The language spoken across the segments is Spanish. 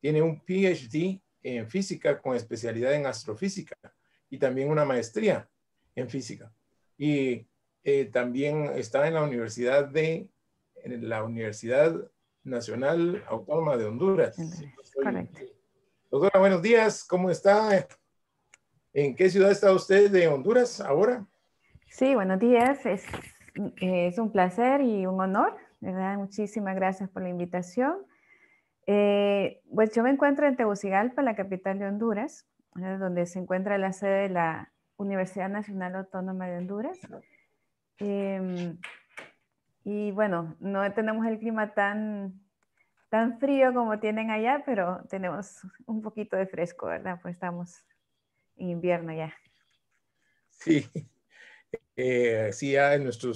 Tiene un PhD en física con especialidad en astrofísica y también una maestría en física. Y eh, también está en la Universidad de la Universidad Nacional Autónoma de Honduras. Doctora, buenos días. ¿Cómo está? ¿En qué ciudad está usted de Honduras ahora? Sí, buenos días. Es, eh, un placer y un honor, Muchísimas gracias por la invitación. Eh, pues yo me encuentro en Tegucigalpa, la capital de Honduras, eh, donde se encuentra la sede de la Universidad Nacional Autónoma de Honduras. Em, y bueno, no tenemos el clima tan, tan frío como tienen allá, pero tenemos un poquito de fresco, ¿verdad? Pues estamos en invierno ya. Sí, eh, sí, ya en nuestra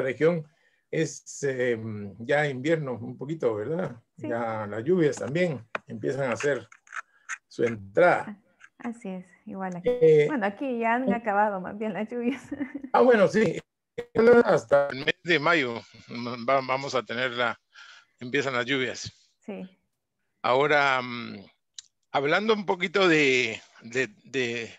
región es em, ya invierno un poquito, ¿verdad? las lluvias también empiezan a hacer su entrada. Así es, igual aquí. Eh, bueno, aquí ya han eh. acabado más bien las lluvias. Ah, bueno, sí. Hasta el mes de mayo vamos a tener la, empiezan las lluvias. Sí. Ahora, mm, hablando un poquito de, de,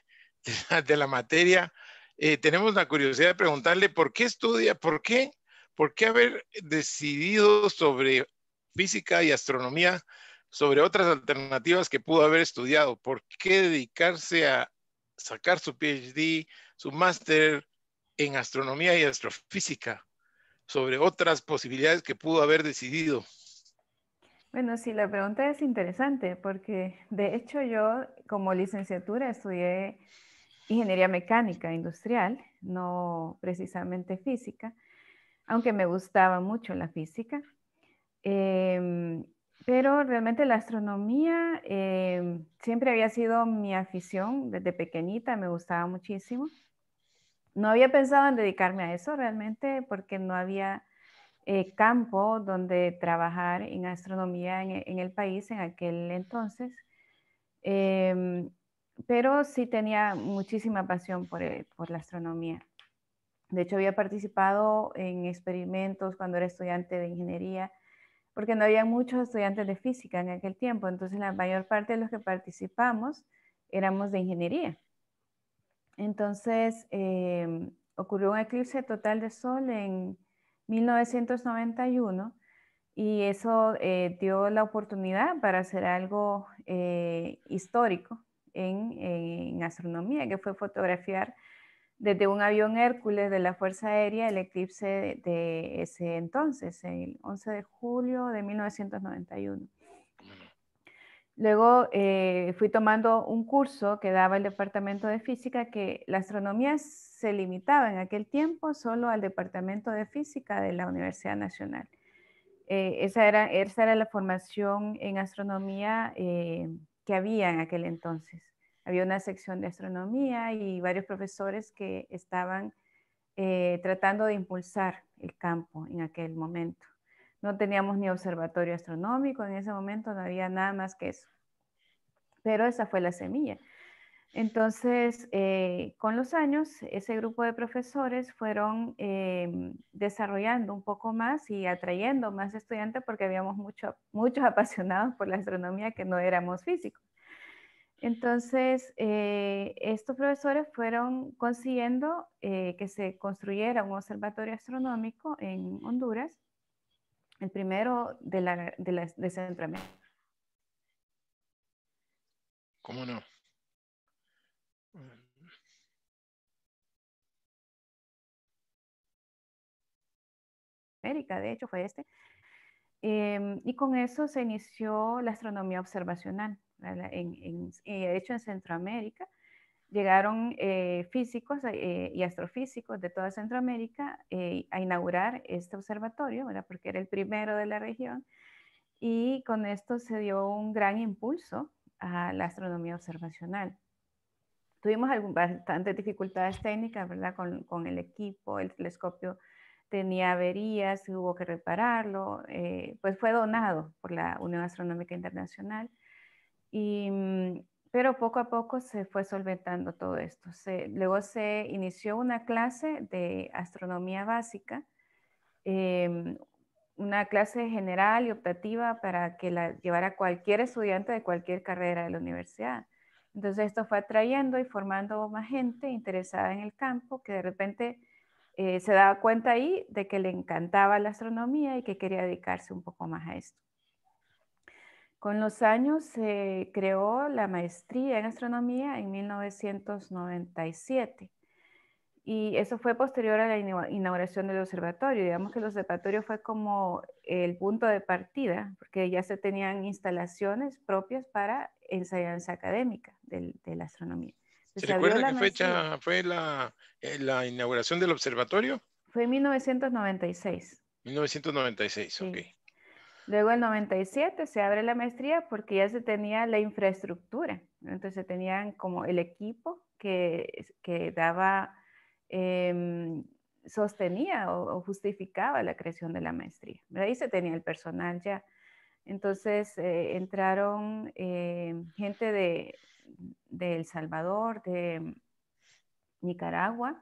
la, materia, eh, tenemos la curiosidad de preguntarle por qué estudia, por qué, por qué haber decidido sobre física y astronomía sobre otras alternativas que pudo haber estudiado. ¿Por qué dedicarse a sacar su PhD, su máster en astronomía y astrofísica sobre otras posibilidades que pudo haber decidido? Bueno, sí, la pregunta es interesante porque de hecho yo como licenciatura estudié ingeniería mecánica industrial, no precisamente física, aunque me gustaba mucho la física. Em, pero realmente la astronomía em, siempre había sido mi afición desde pequeñita, me gustaba muchísimo. No había pensado en dedicarme a eso realmente porque no había eh, campo donde trabajar en astronomía en, el país en aquel entonces. Em, pero sí tenía muchísima pasión por, eh, por, la astronomía. De hecho, había participado en experimentos cuando era estudiante de ingeniería porque no había muchos estudiantes de física en aquel tiempo, entonces la mayor parte de los que participamos éramos de ingeniería. Entonces em, ocurrió un eclipse total de sol en 1991 y eso eh, dio la oportunidad para hacer algo eh, histórico en, en, astronomía, que fue fotografiar desde un avión Hércules de la Fuerza Aérea el eclipse de, ese entonces, el 11 de julio de 1991. Luego eh, fui tomando un curso que daba el departamento de física, que la astronomía se limitaba en aquel tiempo solo al departamento de física de la Universidad Nacional. Eh, esa, era, la formación en astronomía eh, que había en aquel entonces había una sección de astronomía y varios profesores que estaban eh, tratando de impulsar el campo en aquel momento. No teníamos ni observatorio astronómico, en ese momento no había nada más que eso. Pero esa fue la semilla. Entonces, eh, con los años, ese grupo de profesores fueron em, desarrollando un poco más y atrayendo más estudiantes porque habíamos mucho, muchos apasionados por la astronomía que no éramos físicos. Entonces, eh, estos profesores fueron consiguiendo eh, que se construyera un observatorio astronómico en Honduras, el primero de, la, de, Centroamérica. ¿Cómo no? América, de hecho, fue este. Em, y con eso se inició la astronomía observacional en, eh, de hecho en Centroamérica, llegaron eh, físicos eh, y astrofísicos de toda Centroamérica a inaugurar este observatorio, ¿verdad? porque era el primero de la región, y con esto se dio un gran impulso a la astronomía observacional. Tuvimos bastantes dificultades técnicas ¿verdad? Con, con, el equipo, el telescopio tenía averías, hubo que repararlo, pues fue donado por la Unión Astronómica Internacional Mm, pero poco a poco se fue solventando todo esto. luego se inició una clase de astronomía básica, em, una clase general y optativa para que la llevara cualquier estudiante de cualquier carrera de la universidad. Entonces esto fue atrayendo y formando más gente interesada en el campo que de repente eh, se daba cuenta ahí de que le encantaba la astronomía y que quería dedicarse un poco más a esto. Con los años se creó la maestría en astronomía en 1997 y eso fue posterior a la inauguración del observatorio. Digamos que el observatorio fue como el punto de partida, porque ya se tenían instalaciones propias para enseñanza académica de, la astronomía. ¿Te ¿Se recuerda qué fecha fue eh, la, inauguración del observatorio? Fue en 1996. 1996, sí. ok. Luego en 97 se abre la maestría porque ya se tenía la infraestructura, entonces se tenían como el equipo que, daba, em, sostenía o, justificaba la creación de la maestría. Ahí se tenía el personal ya. Entonces eh, entraron eh, gente de, El Salvador, de Nicaragua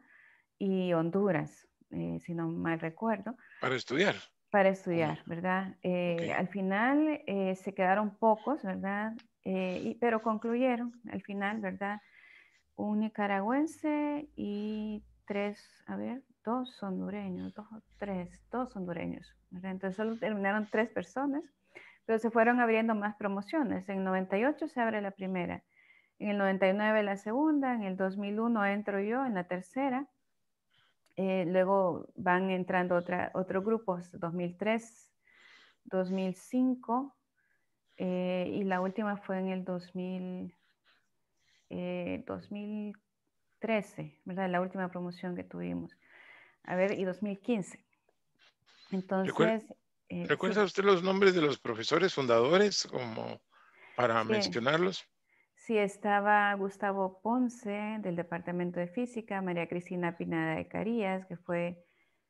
y Honduras, eh, si no mal recuerdo. Para estudiar para estudiar, ¿verdad? Eh, al final eh, se quedaron pocos, ¿verdad? Eh, y, pero concluyeron al final, ¿verdad? Un nicaragüense y tres, a ver, dos hondureños, dos tres, dos hondureños, ¿verdad? Entonces solo terminaron tres personas, pero se fueron abriendo más promociones. En 98 se abre la primera, en el 99 la segunda, en el 2001 entro yo en la tercera, eh, luego van entrando otros grupos, 2003, 2005, eh, y la última fue en el 2013, eh, ¿verdad? La última promoción que tuvimos. A ver, y 2015. Entonces... ¿Recuerda usted los nombres de los profesores fundadores como para mencionarlos? Sí, estaba Gustavo Ponce del Departamento de Física, María Cristina Pinada de Carías, que fue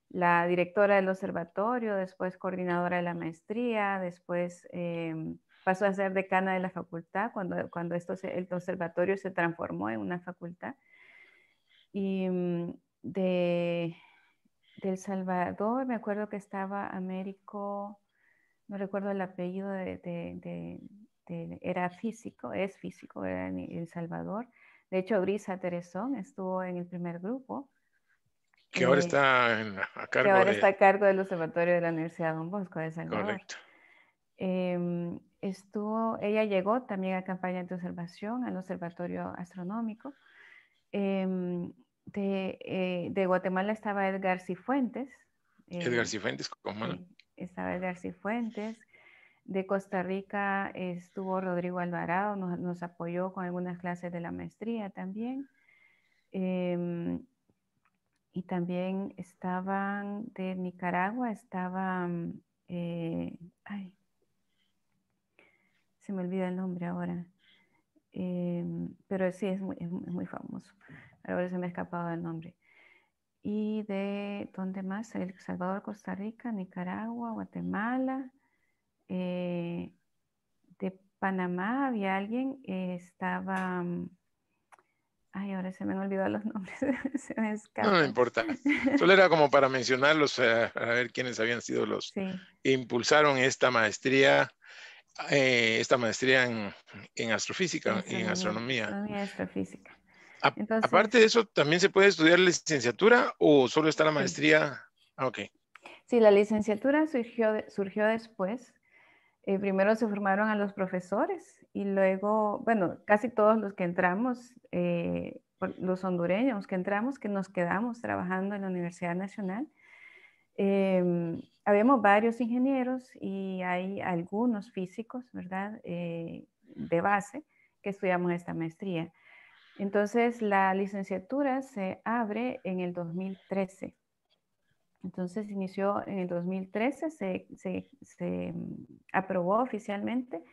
la directora del observatorio, después coordinadora de la maestría, después em, pasó a ser decana de la facultad cuando, cuando esto el observatorio se transformó en una facultad. Y mm, de, El Salvador, me acuerdo que estaba Américo, no recuerdo el apellido de, este, era físico, es físico, era en El Salvador. De hecho, Brisa Teresón estuvo en el primer grupo. Que ahora eh, está a cargo. ahora está a cargo del Observatorio de la Universidad Don Bosco de Salvador. Correcto. Em, estuvo, ella llegó también a campaña de observación al Observatorio Astronómico. Em, de, eh, de, Guatemala estaba Edgar Cifuentes. Edgar em, Cifuentes, ¿cómo eh, Estaba Edgar Cifuentes. De Costa Rica estuvo Rodrigo Alvarado, nos, apoyó con algunas clases de la maestría también. Em, y también estaban de Nicaragua, estaba, eh, ay, se me olvida el nombre ahora, em, pero sí es muy, muy famoso, ahora se me ha escapado el nombre. Y de, ¿dónde más? El Salvador, Costa Rica, Nicaragua, Guatemala, eh, de Panamá había alguien, eh, estaba... Mm, ay, ahora se me han olvidado los nombres, se me No, importa. Solo era como para mencionarlos, a eh, para ver quiénes habían sido los que impulsaron esta maestría, eh, esta maestría en, astrofísica y en astronomía. aparte de eso, ¿también se puede estudiar licenciatura o solo está la maestría? Ah, ok. Sí, la licenciatura surgió, surgió después. Eh, primero se formaron a los profesores y luego, bueno, casi todos los que entramos, eh, los hondureños que entramos, que nos quedamos trabajando en la Universidad Nacional, em, habíamos varios ingenieros y hay algunos físicos, ¿verdad? Eh, de base que estudiamos esta maestría. Entonces, la licenciatura se abre en el 2013 entonces inició en el 2013, se, mm, aprobó oficialmente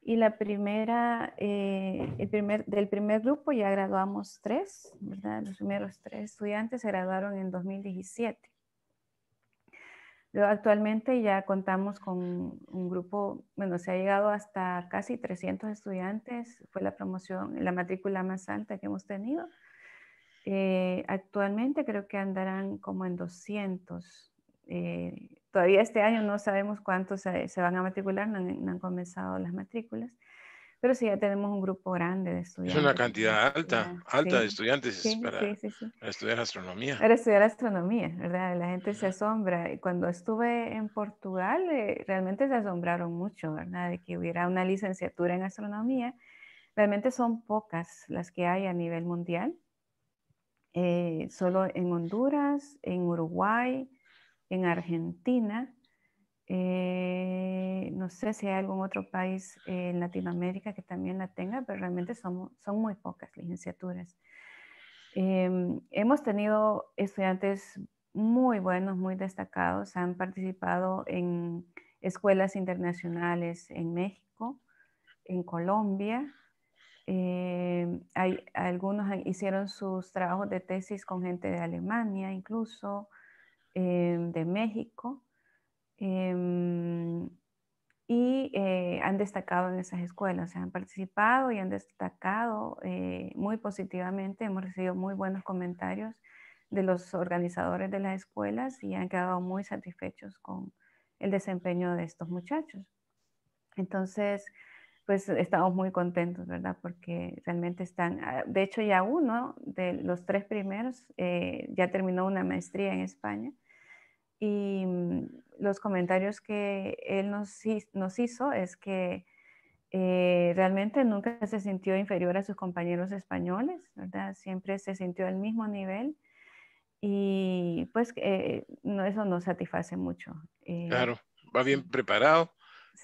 y la primera, eh, el primer, del primer grupo ya graduamos tres, Los primeros tres estudiantes se graduaron en 2017. actualmente ya contamos con un grupo, bueno, se ha llegado hasta casi 300 estudiantes, fue la promoción, la matrícula más alta que hemos tenido. Eh, actualmente creo que andarán como en 200. Eh, todavía este año no sabemos cuántos se, van a matricular, no han, comenzado las matrículas, pero sí ya tenemos un grupo grande de estudiantes. Es una cantidad alta, alta de estudiantes para, estudiar astronomía. Para estudiar astronomía, ¿verdad? La gente se asombra. Cuando estuve en Portugal, eh, realmente se asombraron mucho, ¿verdad? De que hubiera una licenciatura en astronomía. Realmente son pocas las que hay a nivel mundial eh, solo en Honduras, en Uruguay, en Argentina. Eh, no sé si hay algún otro país eh, en Latinoamérica que también la tenga, pero realmente son, muy pocas licenciaturas. Em, hemos tenido estudiantes muy buenos, muy destacados, han participado en escuelas internacionales en México, en Colombia, eh, hay, algunos hicieron sus trabajos de tesis con gente de Alemania, incluso em, de México, em, y eh, han destacado en esas escuelas, Se han participado y han destacado eh, muy positivamente. Hemos recibido muy buenos comentarios de los organizadores de las escuelas y han quedado muy satisfechos con el desempeño de estos muchachos. Entonces, pues estamos muy contentos, ¿verdad? Porque realmente están, ah, de hecho ya uno de los tres primeros eh, ya terminó una maestría en España y mm, los comentarios que él nos, hizo es que eh, realmente nunca se sintió inferior a sus compañeros españoles, ¿verdad? Siempre se sintió al mismo nivel y pues eh, no, eso nos satisface mucho. Eh. claro, va bien preparado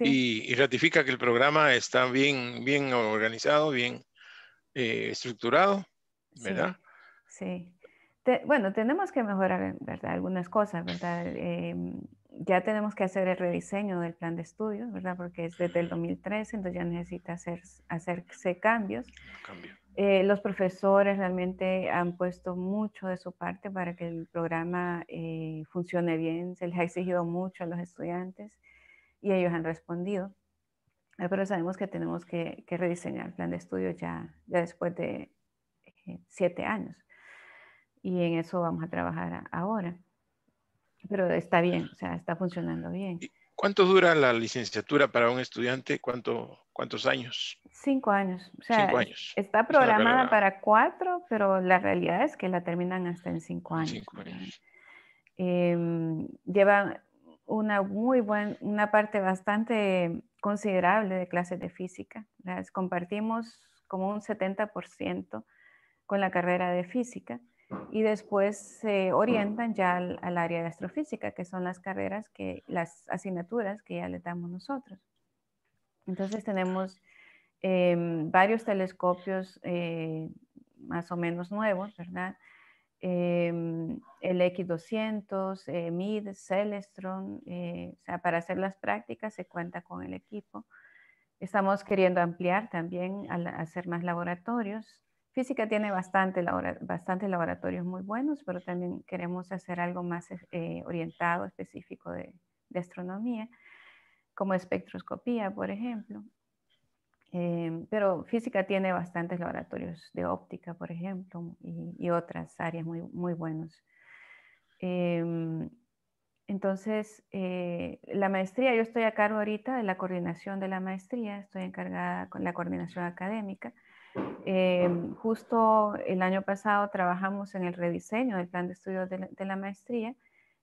y, ratifica que el programa está bien, bien organizado, bien eh, estructurado, ¿verdad? Sí. bueno, tenemos que mejorar, ¿verdad? Algunas cosas, ¿verdad? Em, ya tenemos que hacer el rediseño del plan de estudios, ¿verdad? Porque es desde el 2013, entonces ya necesita hacerse cambios. Eh, los profesores realmente han puesto mucho de su parte para que el programa eh, funcione bien, se les ha exigido mucho a los estudiantes y ellos han respondido. Ah, pero sabemos que tenemos que, rediseñar el plan de estudio ya, ya después de eh, siete años. Y en eso vamos a trabajar ahora. Pero está bien, o sea, está funcionando bien. ¿Cuánto dura la licenciatura para un estudiante? ¿Cuánto, ¿Cuántos años? Cinco años. O sea, años. Está programada para cuatro, pero la realidad es que la terminan hasta en cinco años. años. Em, llevan, una parte bastante considerable de clases de física. Las compartimos como un 70% con la carrera de física y después se orientan ya al, área de astrofísica, que son las carreras que, las asignaturas que ya le damos nosotros. Entonces tenemos em, varios telescopios eh, más o menos nuevos, ¿verdad? Em, el X200, eh, MID, Celestron, eh, o sea, para hacer las prácticas se cuenta con el equipo. Estamos queriendo ampliar también hacer más laboratorios. Física tiene bastante bastantes laboratorios muy buenos, pero también queremos hacer algo más eh, orientado, específico de astronomía, como espectroscopía, por ejemplo. Em, pero física tiene bastantes laboratorios de óptica, por ejemplo, y, otras áreas muy, muy buenas. Em, entonces, eh, la maestría, yo estoy a cargo ahorita de la coordinación de la maestría, estoy encargada con la coordinación académica. Em, justo el año pasado trabajamos en el rediseño del plan de estudios de la maestría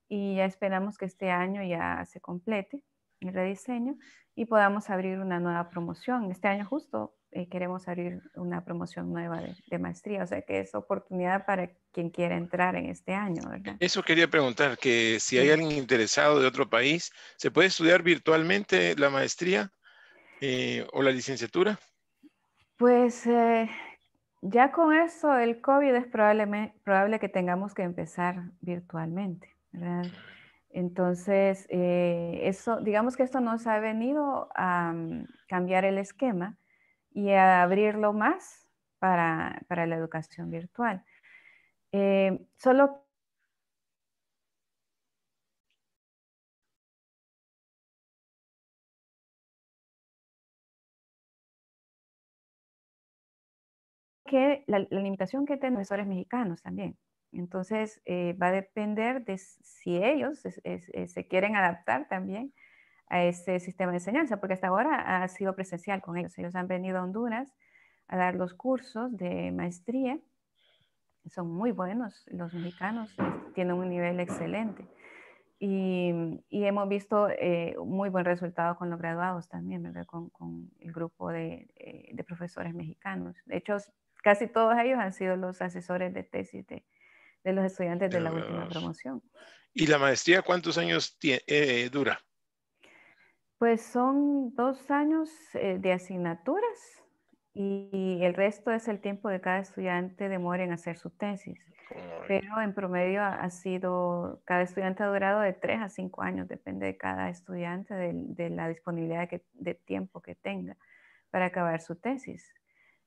y ya esperamos que este año ya se complete. El rediseño y podamos abrir una nueva promoción. Este año justo eh, queremos abrir una promoción nueva de, maestría, o sea que es oportunidad para quien quiera entrar en este año, ¿verdad? Eso quería preguntar, que si hay alguien interesado de otro país, ¿se puede estudiar virtualmente la maestría eh, o la licenciatura? Pues eh, ya con eso, el COVID es probable, probable que tengamos que empezar virtualmente, ¿verdad? Entonces, eh, eso, digamos que esto nos ha venido a mm, cambiar el esquema y a abrirlo más para, la educación virtual. Eh, solo que la, la, limitación que tienen los profesores mexicanos también. Entonces, eh, va a depender de si ellos eh, se quieren adaptar también a este sistema de enseñanza, porque hasta ahora ha sido presencial con ellos. Ellos han venido a Honduras a dar los cursos de maestría. Son muy buenos los mexicanos, eh, tienen un nivel excelente. Y, hemos visto muy buen resultado con los graduados también, Con, el grupo de profesores mexicanos. De hecho, casi todos ellos han sido los asesores de tesis de, de los estudiantes de oh, la última promoción. ¿Y la maestría cuántos años eh, dura? Pues son dos años eh, de asignaturas y, el resto es el tiempo de cada estudiante demora en hacer su tesis. Pero en promedio ha sido, cada estudiante ha durado de tres a cinco años, depende de cada estudiante, de, la disponibilidad de tiempo que tenga para acabar su tesis.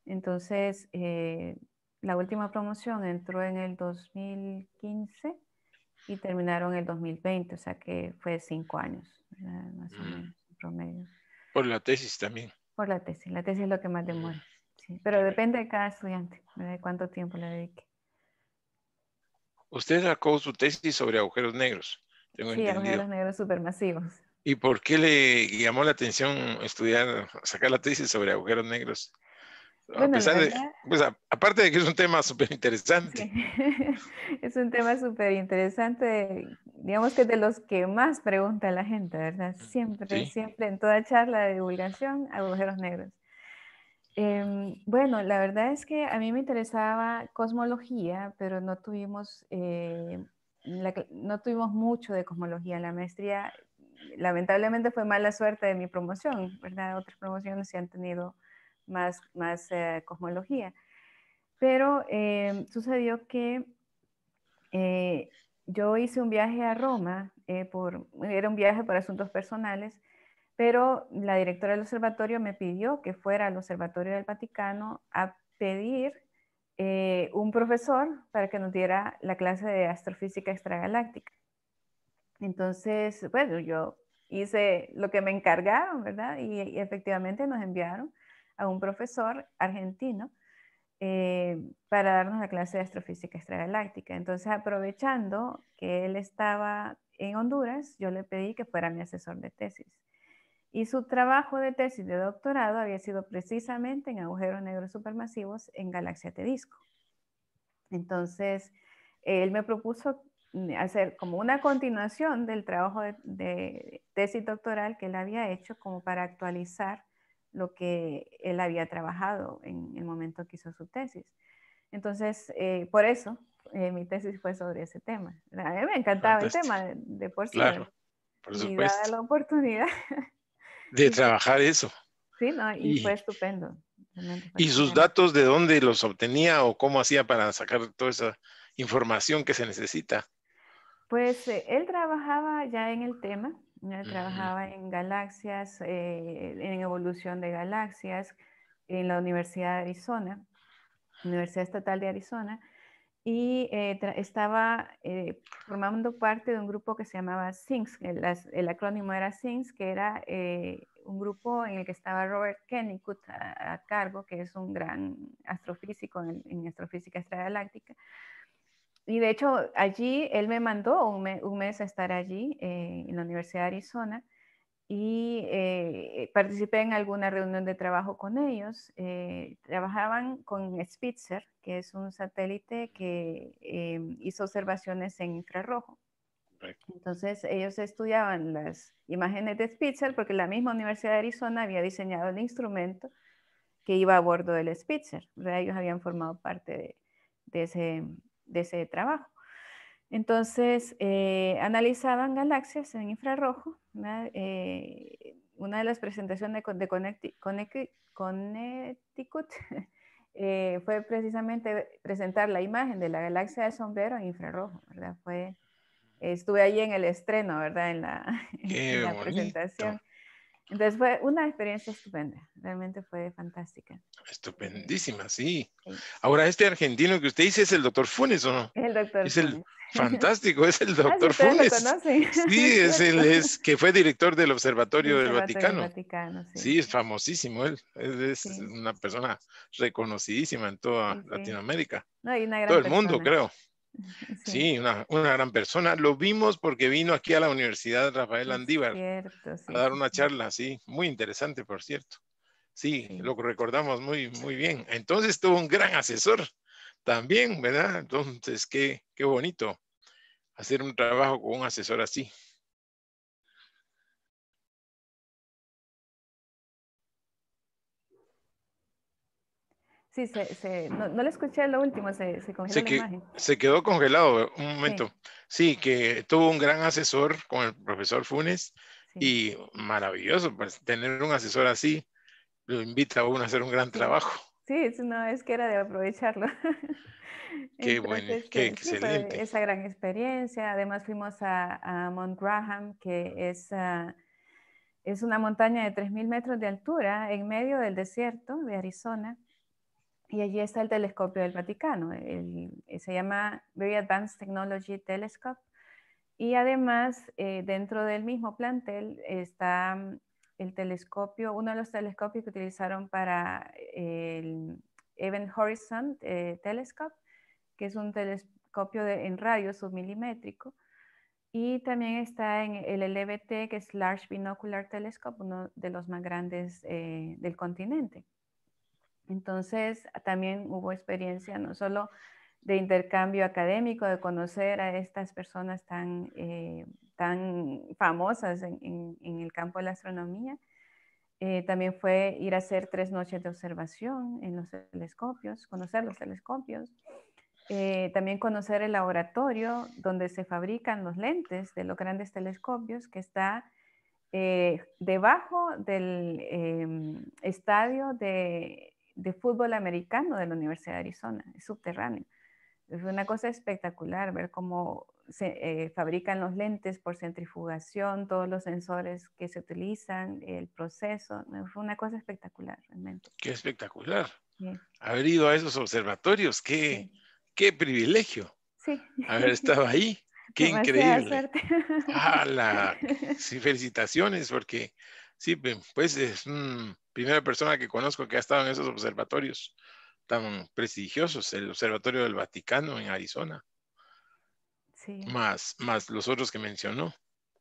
Entonces, eh, la última promoción entró en el 2015 y terminaron en el 2020, o sea que fue cinco años, más o mm. menos, promedio. Por la tesis también. Por la tesis, la tesis es lo que más mm. demora. Sí. Pero depende de cada estudiante, de cuánto tiempo le dedique. Usted sacó su tesis sobre agujeros negros. Tengo sí, agujeros negros supermasivos. ¿Y por qué le llamó la atención estudiar, sacar la tesis sobre agujeros negros? Pues, aparte de que es un tema súper interesante. es un tema súper interesante, digamos que de los que más pregunta la gente, ¿verdad? Siempre, siempre, en toda charla de divulgación, agujeros negros. Em, bueno, la verdad es que a mí me interesaba cosmología, pero no tuvimos, eh, no tuvimos mucho de cosmología en la maestría. Lamentablemente fue mala suerte de mi promoción, ¿verdad? Otras promociones se han tenido más, más eh, cosmología. Pero eh, sucedió que eh, yo hice un viaje a Roma, por, era un viaje por asuntos personales, pero la directora del observatorio me pidió que fuera al Observatorio del Vaticano a pedir un profesor para que nos diera la clase de astrofísica extragaláctica. Entonces, bueno, yo hice lo que me encargaron, ¿verdad? y efectivamente nos enviaron a un profesor argentino eh, para darnos la clase de astrofísica extragaláctica. Entonces, aprovechando que él estaba en Honduras, yo le pedí que fuera mi asesor de tesis. Y su trabajo de tesis de doctorado había sido precisamente en agujeros negros supermasivos en galaxia de Entonces, él me propuso mm, hacer como una continuación del trabajo de, de, tesis doctoral que él había hecho como para actualizar lo que él había trabajado en el momento que hizo su tesis. Entonces, eh, por eso eh, mi tesis fue sobre ese tema. A me encantaba el tema de, por sí. por y supuesto. la oportunidad. De trabajar eso. Sí, y, fue estupendo. ¿Y sus datos de dónde los obtenía o cómo hacía para sacar toda esa información que se necesita? Pues eh, él trabajaba ya en el tema Trabajaba en galaxias, eh, en evolución de galaxias, en la Universidad de Arizona, Universidad Estatal de Arizona, y eh, estaba eh, formando parte de un grupo que se llamaba SINS, el, acrónimo era SINS, que era un grupo en el que estaba Robert Kennicott a, cargo, que es un gran astrofísico en, en astrofísica extragaláctica, y de hecho allí él me mandó un, mes, a estar allí eh, en la Universidad de Arizona y eh, eh, participé en alguna reunión de trabajo con ellos. trabajaban con Spitzer, que es un satélite que em, hizo observaciones en infrarrojo. Entonces ellos estudiaban las imágenes de Spitzer porque la misma Universidad de Arizona había diseñado el instrumento que iba a bordo del Spitzer. ellos habían formado parte de, de ese de ese trabajo. Entonces, eh, analizaban galaxias en infrarrojo. Eh, una de las presentaciones de Connecticut, eh, fue precisamente presentar la imagen de la galaxia de sombrero en infrarrojo, estuve allí en el estreno, ¿verdad? En la, en la presentación. Entonces fue una experiencia estupenda, realmente fue fantástica. Estupendísima, sí. Ahora, este argentino que usted dice es el doctor Funes, ¿o no? El doctor es el fantástico, es el ah, doctor ah, Funes. Lo Sí, es el que fue director del Observatorio, del Vaticano. Vaticano sí. es famosísimo él, es una persona reconocidísima en toda Latinoamérica. No, y una gran todo el mundo, creo. Sí, una, gran persona. Lo vimos porque vino aquí a la Universidad Rafael Andívar a dar una charla, sí, muy interesante, por cierto. Sí, lo recordamos muy, muy bien. Entonces tuvo un gran asesor también, ¿verdad? Entonces, qué, qué bonito hacer un trabajo con un asesor así. Sí, se, no, le escuché lo último, se, se congeló la imagen. Se quedó congelado, un momento. Sí. que tuvo un gran asesor con el profesor Funes y maravilloso, pues, tener un asesor así lo invita a uno a hacer un gran trabajo. Sí, no, es que era de aprovecharlo. Qué bueno, qué este, excelente. esa gran experiencia, además fuimos a, Mount Graham, que es... Ah, es una montaña de 3.000 metros de altura en medio del desierto de Arizona y allí está el telescopio del Vaticano. Eh, se llama Very Advanced Technology Telescope. Y además, eh, dentro del mismo plantel está mm, el telescopio, uno de los telescopios que utilizaron para eh, el Event Horizon Telescope, que es un telescopio en radio submilimétrico. Y también está en el LBT, que es Large Binocular Telescope, uno de los más grandes del continente. Entonces, también hubo experiencia no solo de intercambio académico, de conocer a estas personas tan, eh, tan famosas en, el campo de la astronomía, eh, también fue ir a hacer tres noches de observación en los telescopios, conocer los telescopios, eh, también conocer el laboratorio donde se fabrican los lentes de los grandes telescopios que está debajo del em, estadio de de fútbol americano de la Universidad de Arizona, es subterráneo. Es una cosa espectacular ver cómo se eh, fabrican los lentes por centrifugación, todos los sensores que se utilizan, el proceso. Fue una cosa espectacular, realmente. Qué espectacular. Haber ido a esos observatorios, qué, qué privilegio. Sí. Haber estado ahí. Qué Demasiada increíble. ¡Hala! Sí, felicitaciones, porque sí, pues es, mm, primera persona que conozco que ha estado en esos observatorios tan prestigiosos, el Observatorio del Vaticano en Arizona, más, más los otros que mencionó.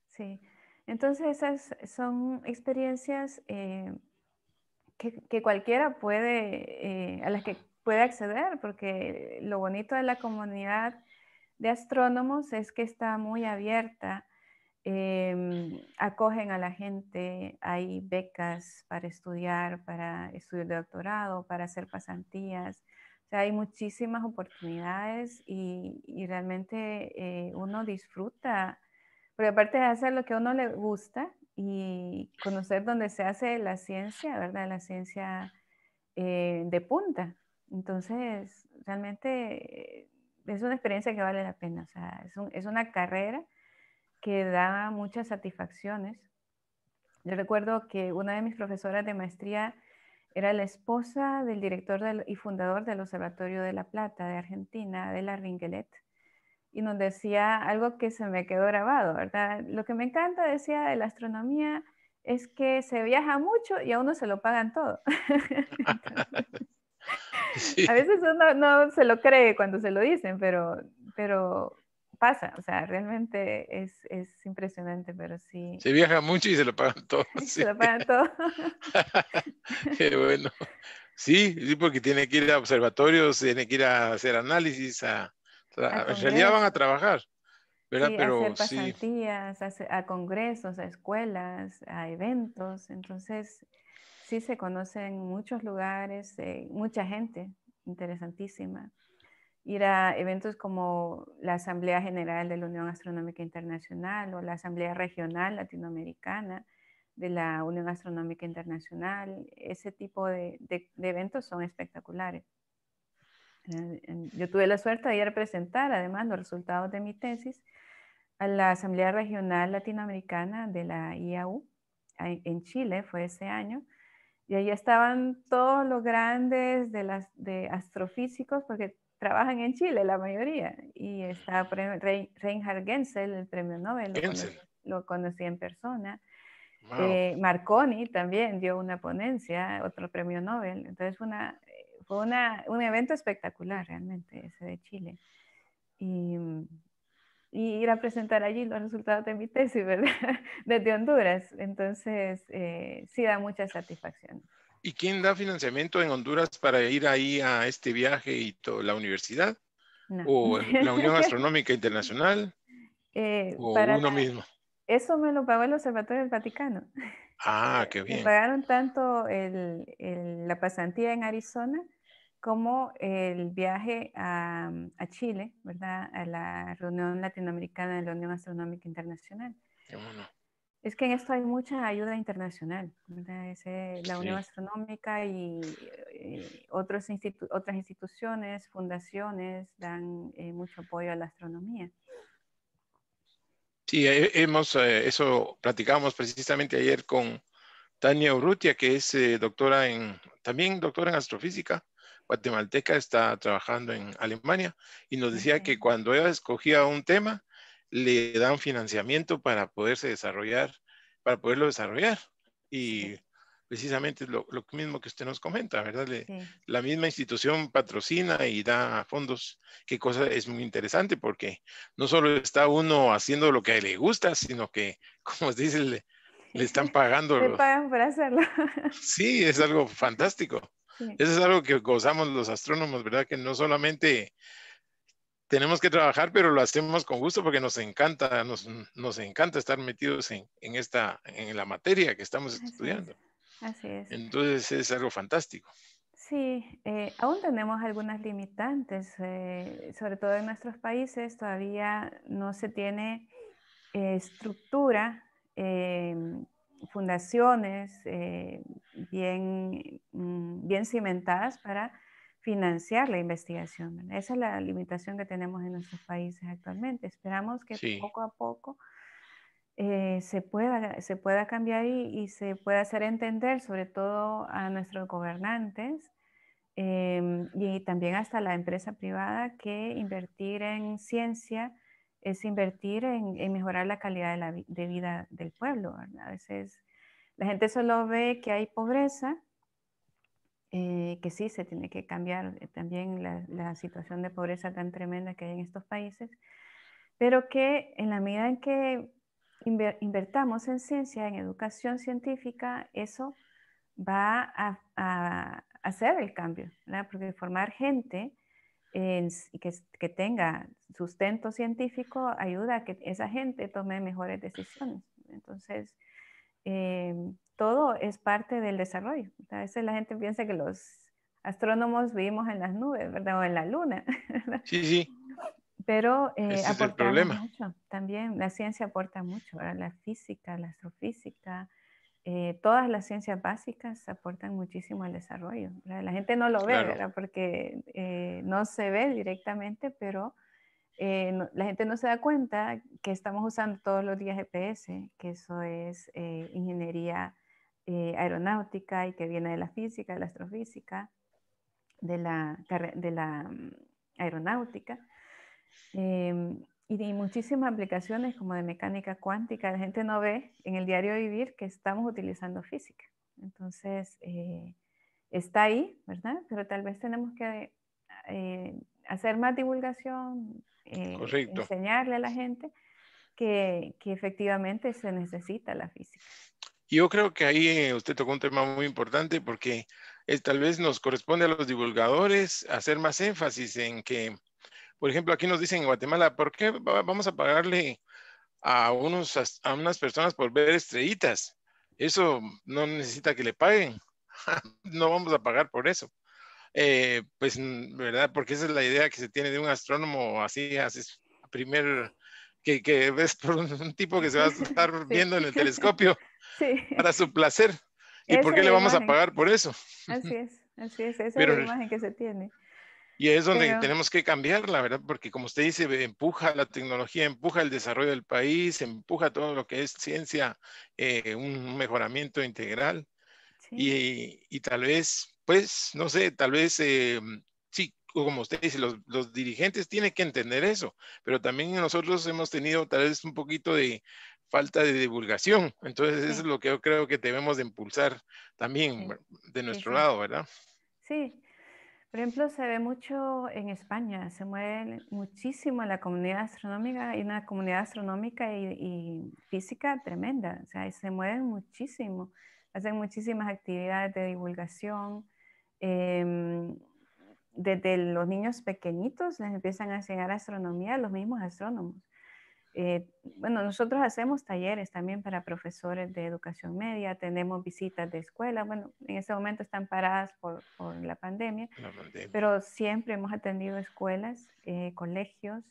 Sí, entonces esas son experiencias eh, que, cualquiera puede, eh, a las que puede acceder, porque lo bonito de la comunidad de astrónomos es que está muy abierta Em, acogen a la gente, hay becas para estudiar, para estudiar de doctorado, para hacer pasantías. O sea, hay muchísimas oportunidades y, realmente eh, uno disfruta, pero aparte de hacer lo que a uno le gusta y conocer dónde se hace la ciencia, ¿verdad? La ciencia eh, de punta. Entonces, realmente eh, es una experiencia que vale la pena, o sea, es una carrera que da muchas satisfacciones. Yo recuerdo que una de mis profesoras de maestría era la esposa del director y fundador del Observatorio de La Plata de Argentina, de la Ringelet, y nos decía algo que se me quedó grabado, ¿verdad? Lo que me encanta, decía, de la astronomía es que se viaja mucho y a uno se lo pagan todo. A veces uno no se lo cree cuando se lo dicen, pero, pero pasa, o sea, realmente es, impresionante, pero sí. Se viaja mucho y se lo pagan todo. Sí. Se lo pagan todo. Qué bueno. Sí, sí, porque tiene que ir a observatorios, tiene que ir a hacer análisis, a, en realidad van a trabajar, ¿verdad? pero, hacer pasantías, a, congresos, a escuelas, a eventos, entonces sí se conocen muchos lugares, eh, mucha gente interesantísima ir a eventos como la Asamblea General de la Unión Astronómica Internacional o la Asamblea Regional Latinoamericana de la Unión Astronómica Internacional. Ese tipo de, eventos son espectaculares. Eh, yo tuve la suerte de ir a presentar, además, los resultados de mi tesis a la Asamblea Regional Latinoamericana de la IAU en Chile, fue ese año, y ahí estaban todos los grandes de, las, de astrofísicos, porque trabajan en Chile, la mayoría. Y está Reinhard Gensel, el premio Nobel, lo conocí, en persona. Eh, Marconi también dio una ponencia, otro premio Nobel. Entonces fue, una, eh, fue una, un evento espectacular realmente ese de Chile. Y, ir a presentar allí los resultados de mi tesis, ¿verdad? Desde Honduras. Entonces eh, sí da mucha satisfacción. ¿Y quién da financiamiento en Honduras para ir ahí a este viaje y toda ¿La universidad? ¿O la Unión Astronómica Internacional? Eh, ¿O para uno mismo? Eso me lo pagó el Observatorio del Vaticano. Ah, qué bien. Me pagaron tanto el, la pasantía en Arizona como el viaje a, a, Chile, ¿verdad? A la reunión latinoamericana de la Unión Astronómica Internacional. Qué bueno. Es que en esto hay mucha ayuda internacional, la Unión Astronómica y, eh, otras instituciones, fundaciones dan eh, mucho apoyo a la astronomía. Sí, eh, hemos, eso platicamos precisamente ayer con Tania Urrutia, que es doctora en, también doctora en astrofísica, guatemalteca, está trabajando en Alemania, y nos decía que cuando ella escogía un tema, le dan financiamiento para poderse desarrollar, para poderlo desarrollar. Y precisamente lo, mismo que usted nos comenta, ¿verdad? La misma institución patrocina y da fondos, Qué cosa es muy interesante porque no solo está uno haciendo lo que le gusta, sino que, como dice, le, están pagando. Le pagan por hacerlo. sí, es algo fantástico. Eso es algo que gozamos los astrónomos, ¿verdad? Que no solamente tenemos que trabajar, pero lo hacemos con gusto porque nos encanta, nos, encanta estar metidos en, esta, en la materia que estamos estudiando. Así es. Entonces es algo fantástico. Sí, eh, aún tenemos algunas limitantes, eh, sobre todo en nuestros países todavía no se tiene estructura, eh, fundaciones bien, mm, bien cimentadas para financiar la investigación. Esa es la limitación que tenemos en nuestros países actualmente. Esperamos que poco a poco eh, se, pueda, se pueda cambiar y, se pueda hacer entender, sobre todo a nuestros gobernantes em, y también hasta la empresa privada, que invertir en ciencia es invertir en, mejorar la calidad de, vida del pueblo. A veces la gente solo ve que hay pobreza eh, que sí se tiene que cambiar eh, también la, situación de pobreza tan tremenda que hay en estos países, pero que en la medida en que invertamos en ciencia, en educación científica, eso va a, hacer el cambio, ¿verdad? porque formar gente y eh, que, tenga sustento científico ayuda a que esa gente tome mejores decisiones. Entonces, eh, todo es parte del desarrollo. A veces la gente piensa que los astrónomos vivimos en las nubes, ¿verdad? O en la luna. Sí, sí. Pero eh, mucho. También la ciencia aporta mucho, ¿verdad? La física, la astrofísica, eh, todas las ciencias básicas aportan muchísimo al desarrollo. La gente no lo ve, ¿verdad? Porque eh, no se ve directamente, pero... Eh, la gente no se da cuenta que estamos usando todos los días GPS, que eso es ingeniería eh, aeronáutica y que viene de la física, de la astrofísica, de la, de la mm, aeronáutica. Em, y de muchísimas aplicaciones como de mecánica cuántica. La gente no ve en el diario vivir que estamos utilizando física. Entonces, eh, está ahí, ¿verdad? Pero tal vez tenemos que eh, hacer más divulgación, eh, enseñarle a la gente que, que, efectivamente se necesita la física. Yo creo que ahí eh, usted tocó un tema muy importante porque eh, tal vez nos corresponde a los divulgadores hacer más énfasis en que, por ejemplo, aquí nos dicen en Guatemala, ¿por qué vamos a pagarle a, unos, a unas personas por ver estrellitas? Eso no necesita que le paguen. no vamos a pagar por eso. Eh, pues, ¿verdad? Porque esa es la idea que se tiene de un astrónomo así, así primer, que, ves por un tipo que se va a estar viendo en el telescopio para su placer. ¿Y por qué le vamos a pagar por eso? Así es, así es, esa es la imagen que se tiene. Y es donde tenemos que cambiar, la verdad, porque como usted dice, empuja la tecnología, empuja el desarrollo del país, empuja todo lo que es ciencia, eh, un mejoramiento integral. Y, y, tal vez, pues, no sé, tal vez, eh, sí, como usted dice, los, los dirigentes tienen que entender eso, pero también nosotros hemos tenido tal vez un poquito de falta de divulgación. Entonces, eso es lo que yo creo que debemos de impulsar también de nuestro lado, ¿verdad? Sí. Por ejemplo, se ve mucho en España, se mueve muchísimo la comunidad astronómica, y una comunidad astronómica y, física tremenda, o sea, se mueven muchísimo, hacen muchísimas actividades de divulgación. Em, desde los niños pequeñitos les empiezan a enseñar astronomía a los mismos astrónomos eh, bueno, nosotros hacemos talleres también para profesores de educación media, tenemos visitas de escuela, bueno, en este momento están paradas por, por la, pandemia, pero siempre hemos atendido escuelas, eh, colegios,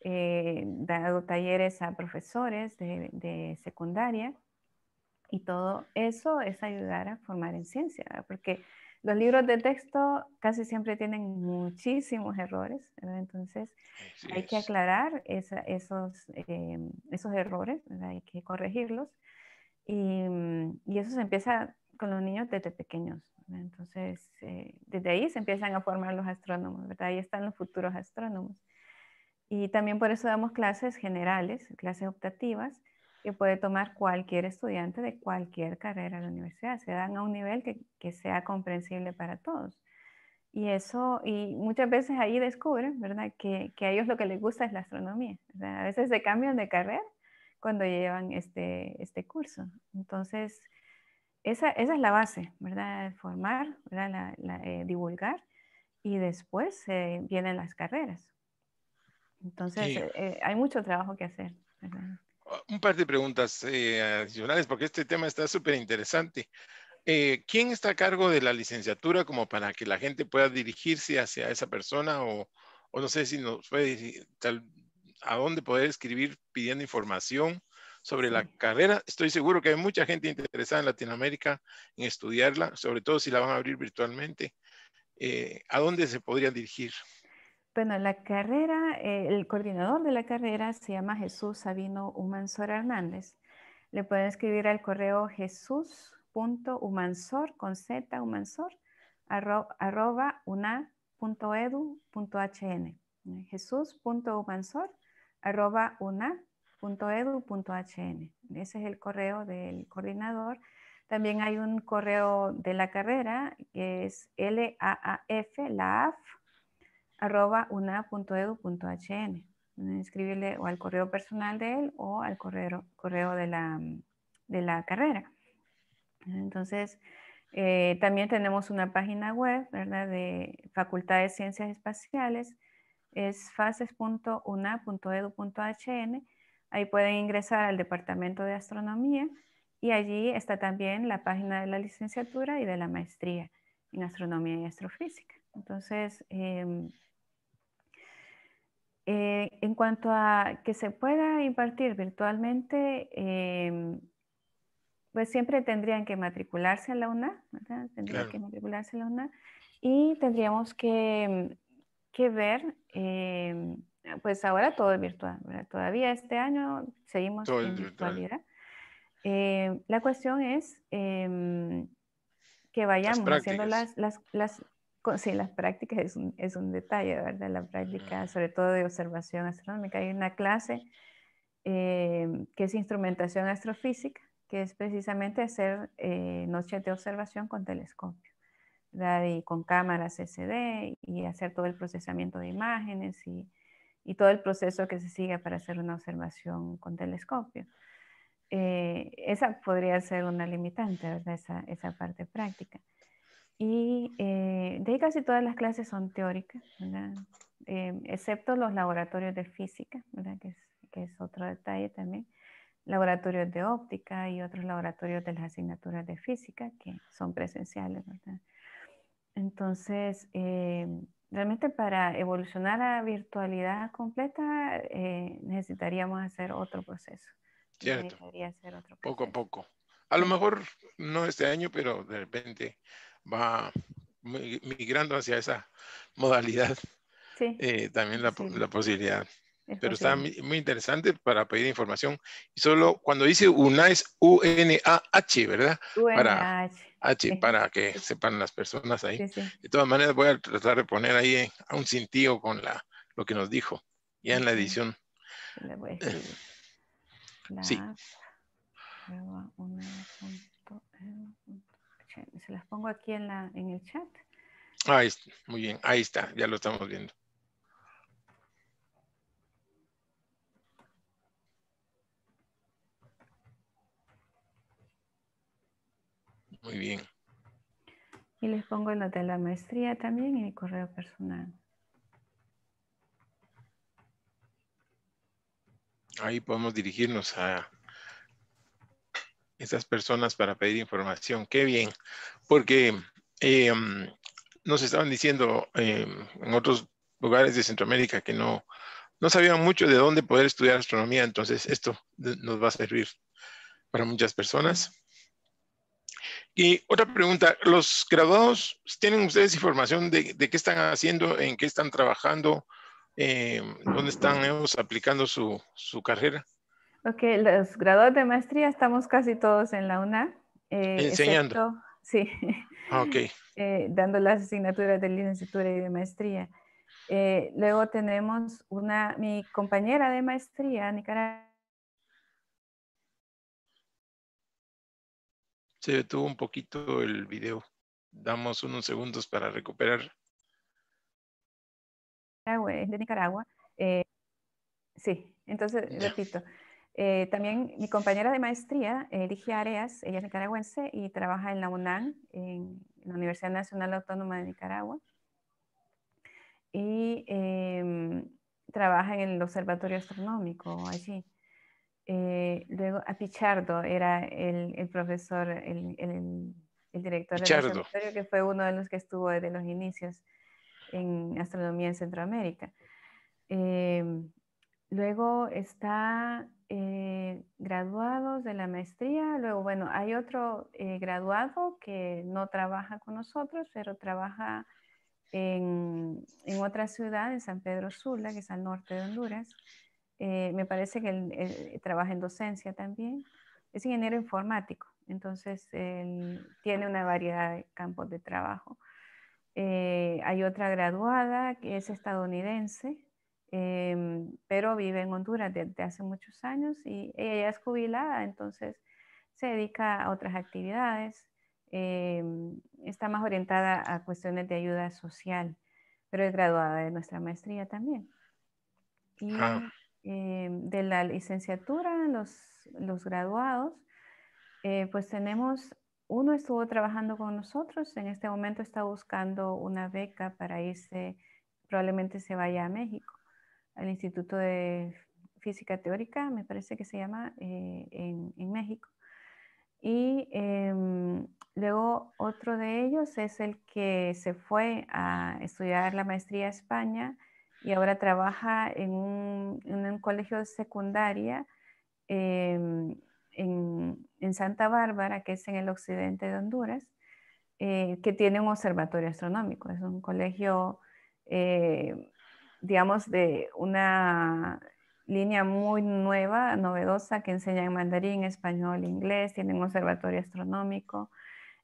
eh, dado talleres a profesores de, de, secundaria y todo eso es ayudar a formar en ciencia, ¿verdad? porque los libros de texto casi siempre tienen muchísimos errores, entonces hay que aclarar em, esos, errores, hay que corregirlos mm, y, eso se empieza con los niños desde pequeños. Entonces, eh, desde ahí se empiezan a formar los astrónomos, Ahí están los futuros astrónomos. Y también por eso damos clases generales, clases optativas, que puede tomar cualquier estudiante de cualquier carrera en la universidad. Se dan a un nivel que, sea comprensible para todos. Y eso, y muchas veces ahí descubren, ¿verdad? Que, a ellos lo que les gusta es la astronomía. A veces se cambian de carrera cuando llevan este, este, curso. Entonces, esa, es la base, ¿verdad? Formar, eh, divulgar y después vienen las carreras. Entonces, eh, eh, hay mucho trabajo que hacer un par de preguntas eh, adicionales, porque este tema está súper interesante. Eh, ¿Quién está a cargo de la licenciatura como para que la gente pueda dirigirse hacia esa persona o, no sé si nos puede tal, a dónde poder escribir pidiendo información sobre la carrera? Estoy seguro que hay mucha gente interesada en Latinoamérica en estudiarla, sobre todo si la van a abrir virtualmente. Eh, ¿A dónde se podría dirigir? Bueno, la carrera, eh, el coordinador de la carrera se llama Jesús Sabino Humansor Hernández. Le pueden escribir al correo jesús.humansor con z humansor arroba una.edu.hn. Jesús.humansor arroba una.edu.hn. Ese es el correo del coordinador. También hay un correo de la carrera que es LAAF, la arroba una.edu.hn. Escribirle o al correo personal de él o al correo, correo de, la, de la carrera. Entonces, eh, también tenemos una página web, ¿verdad? De Facultad de Ciencias Espaciales, es fases.una.edu.hn. Ahí pueden ingresar al Departamento de Astronomía y allí está también la página de la licenciatura y de la maestría en Astronomía y Astrofísica. Entonces, em, eh, en cuanto a que se pueda impartir virtualmente, em, pues siempre tendrían que matricularse a la UNA, Tendrían que matricularse a la UNA y tendríamos que, ver, em, pues ahora todo es virtual, Todavía este año seguimos en en virtualidad. Em, la cuestión es que vayamos haciendo las, sí, las prácticas es un, es un detalle, ¿verdad? La práctica, sobre todo de observación astronómica. Hay una clase em, que es instrumentación astrofísica, que es precisamente hacer eh, noches de observación con telescopio, ¿verdad? Y con cámaras CCD y hacer todo el procesamiento de imágenes y, y todo el proceso que se siga para hacer una observación con telescopio. Eh, esa podría ser una limitante, ¿verdad? Esa, esa parte práctica. Y eh, de casi todas las clases son teóricas, eh, excepto los laboratorios de física, que es, que es, otro detalle también. Laboratorios de óptica y otros laboratorios de las asignaturas de física que son presenciales. ¿verdad? Entonces, eh, realmente para evolucionar a virtualidad completa necesitaríamos hacer otro proceso. Cierto. Hacer otro proceso. Poco a poco. A lo mejor no este año, pero de repente va migrando hacia esa modalidad, eh, también la, posibilidad. Pero está muy interesante para pedir información. Y solo cuando dice UNA es verdad Para, H, para que sepan las personas ahí. De todas maneras, voy a tratar de poner ahí eh, a un sentido con la, lo que nos dijo, ya en la edición. Eh. Sí se las pongo aquí en, la, en el chat. Ahí muy bien, ahí está, ya lo estamos viendo. Muy bien. Y les pongo el de la maestría también y el correo personal. Ahí podemos dirigirnos a esas personas para pedir información. Qué bien, porque em, nos estaban diciendo em, en otros lugares de Centroamérica que no, no sabían mucho de dónde poder estudiar astronomía, entonces esto nos va a servir para muchas personas. Y otra pregunta, ¿los graduados tienen ustedes información de, qué están haciendo, en qué están trabajando, em, dónde están ellos aplicando su carrera? Ok, los graduados de maestría estamos casi todos en la UNA. Eh, Enseñando. sí. Ah, ok. Eh, dando las asignaturas de licenciatura y de maestría. Eh, luego tenemos una, mi compañera de maestría, Nicaragua. Se detuvo un poquito el video. Damos unos segundos para recuperar. de Nicaragua. sí, entonces, repito. Eh, también mi compañera de maestría, eh, Ligia Areas, ella es nicaragüense y trabaja en la UNAM, en la Universidad Nacional Autónoma de Nicaragua. Y em, trabaja en el Observatorio Astronómico allí. Eh, luego a Pichardo era el, profesor, el, el, director del observatorio, que fue uno de los que estuvo desde los inicios en astronomía en Centroamérica. Em, Luego está eh, graduados de la maestría. Luego, bueno, hay otro eh, graduado que no trabaja con nosotros, pero trabaja en, otra ciudad, en San Pedro Sula, que es al norte de Honduras. Eh, me parece que trabaja en docencia también. Es ingeniero informático, entonces él tiene una variedad de campos de trabajo. hay otra graduada que es estadounidense, Em, pero vive en Honduras desde hace muchos años y ella es jubilada, entonces se dedica a otras actividades, em, está más orientada a cuestiones de ayuda social, pero es graduada de nuestra maestría también. Ah. Y em, de la licenciatura, los, los graduados, eh, pues tenemos, uno estuvo trabajando con nosotros, en este momento está buscando una beca para irse, probablemente se vaya a México el Instituto de Física Teórica, me parece que se llama, eh, en, México. Y em, luego otro de ellos es el que se fue a estudiar la maestría a España y ahora trabaja en un, colegio de secundaria em, en, en, Santa Bárbara, que es en el occidente de Honduras, eh, que tiene un observatorio astronómico. Es un colegio eh, digamos, de una línea muy nueva, novedosa, que enseña en mandarín, español, inglés, tienen un observatorio astronómico.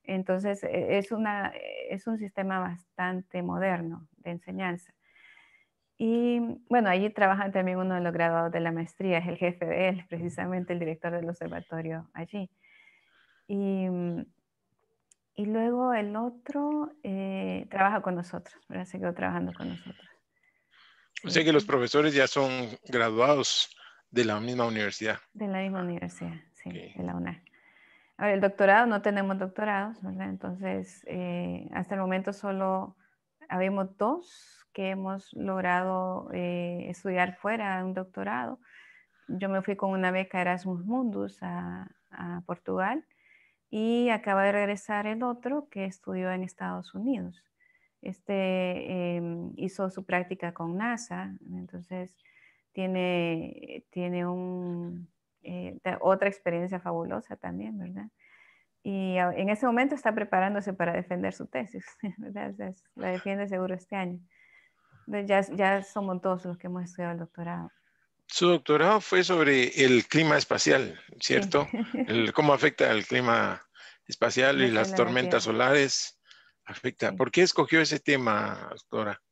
Entonces, e, es, una, e, es un sistema bastante moderno de enseñanza. Y bueno, allí trabaja también uno de los graduados de la maestría, es el jefe de él, precisamente el director del observatorio allí. Y, y luego el otro eh, trabaja con nosotros, ¿verdad? se quedó trabajando con nosotros. O sea que los profesores ya son graduados de la misma universidad. De la misma universidad, sí, de la UNA. Ahora, el doctorado, no tenemos doctorados, ¿verdad? Entonces, eh, hasta el momento solo habíamos dos que hemos logrado eh, estudiar fuera de un doctorado. Yo me fui con una beca Erasmus Mundus a Portugal y acaba de regresar el otro que estudió en Estados Unidos este em, hizo su práctica con NASA, entonces tiene, tiene eh, otra experiencia fabulosa también, ¿verdad? Y en ese momento está preparándose para defender su tesis, ¿verdad? la defiende seguro este año. Ya, ya somos todos los que hemos estudiado el doctorado. Su doctorado fue sobre el clima espacial, ¿cierto? cómo afecta el clima espacial y las tormentas solares afecta. ¿Por qué escogió ese tema, doctora?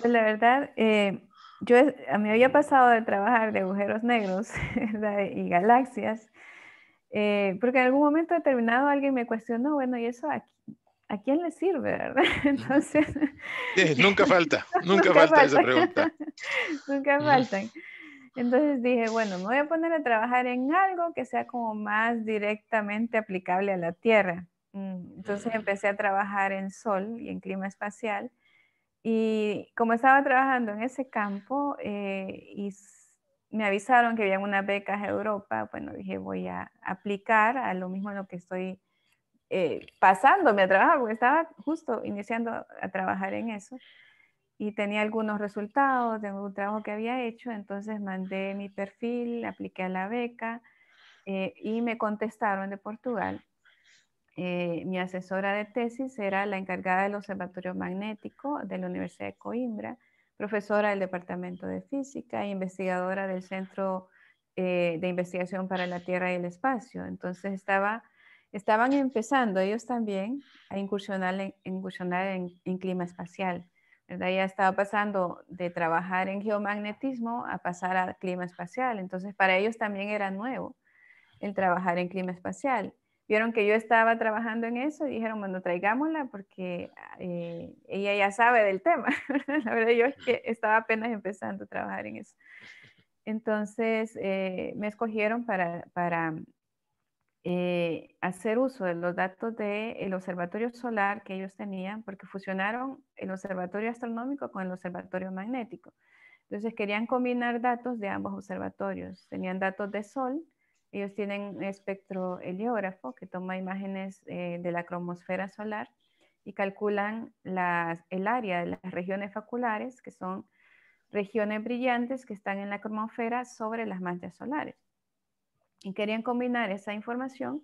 Pues la verdad, eh, yo a mí había pasado de trabajar de agujeros negros y galaxias, eh, porque en algún momento determinado alguien me cuestionó, bueno, ¿y eso a, quién le sirve? ¿verdad? Entonces... nunca falta, nunca, falta, esa pregunta. nunca faltan. Entonces dije, bueno, me voy a poner a trabajar en algo que sea como más directamente aplicable a la Tierra. Mm, entonces empecé a trabajar en sol y en clima espacial. Y como estaba trabajando en ese campo eh, y me avisaron que había unas becas a Europa, bueno, dije voy a aplicar a lo mismo en lo que estoy eh, pasándome a trabajar, porque estaba justo iniciando a trabajar en eso. Y tenía algunos resultados de un trabajo que había hecho, entonces mandé mi perfil, apliqué a la beca eh, y me contestaron de Portugal eh, mi asesora de tesis era la encargada del Observatorio Magnético de la Universidad de Coimbra, profesora del Departamento de Física e investigadora del Centro eh, de Investigación para la Tierra y el Espacio. Entonces estaban empezando ellos también a incursionar, en, en, clima espacial. ¿verdad? Ya estaba pasando de trabajar en geomagnetismo a pasar a clima espacial. Entonces, para ellos también era nuevo el trabajar en clima espacial vieron que yo estaba trabajando en eso y dijeron, bueno, traigámosla porque ah, eh, ella ya sabe del tema. la verdad yo es que estaba apenas empezando a trabajar en eso. Entonces eh, me escogieron para, para eh, hacer uso de los datos del observatorio solar que ellos tenían, porque fusionaron el observatorio astronómico con el observatorio magnético. Entonces querían combinar datos de ambos observatorios. Tenían datos de Sol, ellos tienen un espectro heliógrafo que toma imágenes eh, de la cromosfera solar y calculan las, el área de las regiones faculares, que son regiones brillantes que están en la cromosfera sobre las manchas solares. Y querían combinar esa información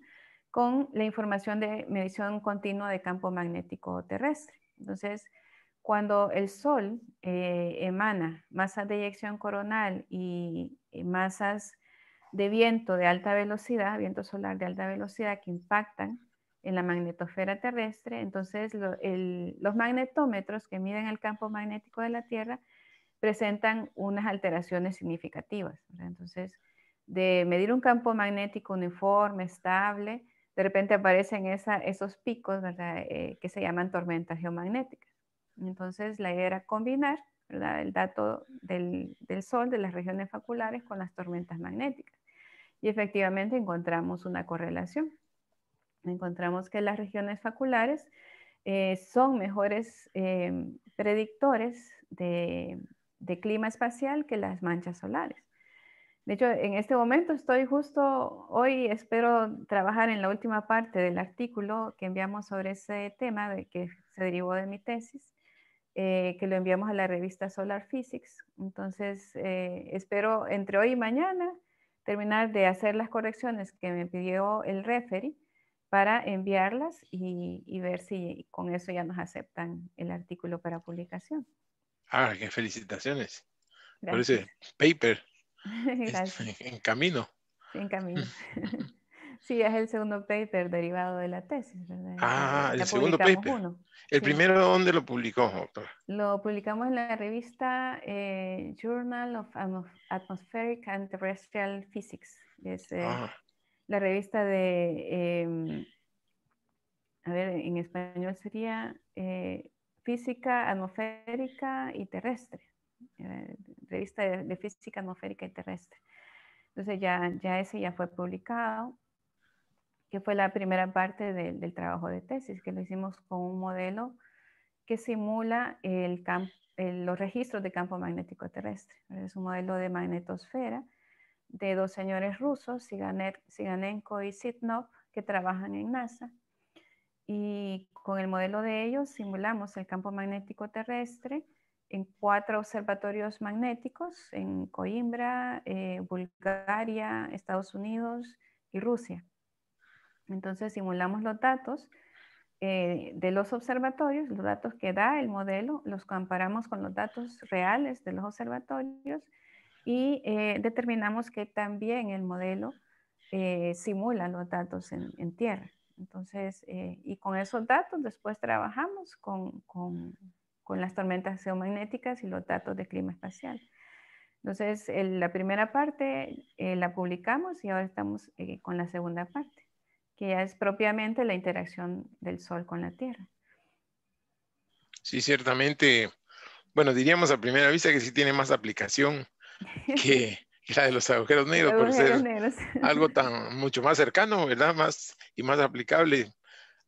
con la información de medición continua de campo magnético terrestre. Entonces, cuando el Sol eh, emana masas de eyección coronal y masas de viento de alta velocidad, viento solar de alta velocidad que impactan en la magnetosfera terrestre. Entonces, los magnetómetros que miden el campo magnético de la Tierra presentan unas alteraciones significativas. Entonces, de medir un campo magnético uniforme, estable, de repente aparecen esos picos eh, que se llaman tormentas geomagnéticas. Entonces, la idea era combinar el dato del Sol, de las regiones faculares, con las tormentas magnéticas. Y efectivamente encontramos una correlación. Encontramos que las regiones faculares eh, son mejores eh, predictores de, clima espacial que las manchas solares. De hecho, en este momento estoy justo hoy, espero trabajar en la última parte del artículo que enviamos sobre ese tema de que se derivó de mi tesis, eh, que lo enviamos a la revista Solar Physics. Entonces, espero entre hoy y mañana terminar de hacer las correcciones que me pidió el referee para enviarlas y, ver si con eso ya nos aceptan el artículo para publicación. Ah, qué felicitaciones. Gracias. Por ese paper. Gracias. Este, en camino. en camino. Sí, es el segundo paper derivado de la tesis, ¿verdad? Ah, el segundo paper. ¿El primero dónde lo publicó, doctor? Lo publicamos en la revista eh, Journal of Atmospheric and Terrestrial Physics. Es eh, ah. la revista de, em, a ver, en español sería eh, Física Atmosférica y Terrestre. revista de, Física Atmosférica y Terrestre. Entonces ya, ya ese ya fue publicado que fue la primera parte del trabajo de tesis, que lo hicimos con un modelo que simula los registros de campo magnético terrestre. Es un modelo de magnetosfera de dos señores rusos, Siganenko y Sitnov, que trabajan en NASA. Y con el modelo de ellos simulamos el campo magnético terrestre en cuatro observatorios magnéticos, en Coimbra, eh, Bulgaria, Estados Unidos y Rusia. Entonces simulamos los datos eh, de los observatorios, los datos que da el modelo, los comparamos con los datos reales de los observatorios y eh, determinamos que también el modelo eh, simula los datos en, tierra. Entonces, y con esos datos después trabajamos con, las tormentas geomagnéticas y los datos de clima espacial. Entonces, la primera parte la publicamos y ahora estamos con la segunda parte que ya es propiamente la interacción del Sol con la Tierra. Sí, ciertamente. Bueno, diríamos a primera vista que sí tiene más aplicación que, la de los agujeros negros, por ser algo tan mucho más cercano, ¿verdad? Más y más aplicable.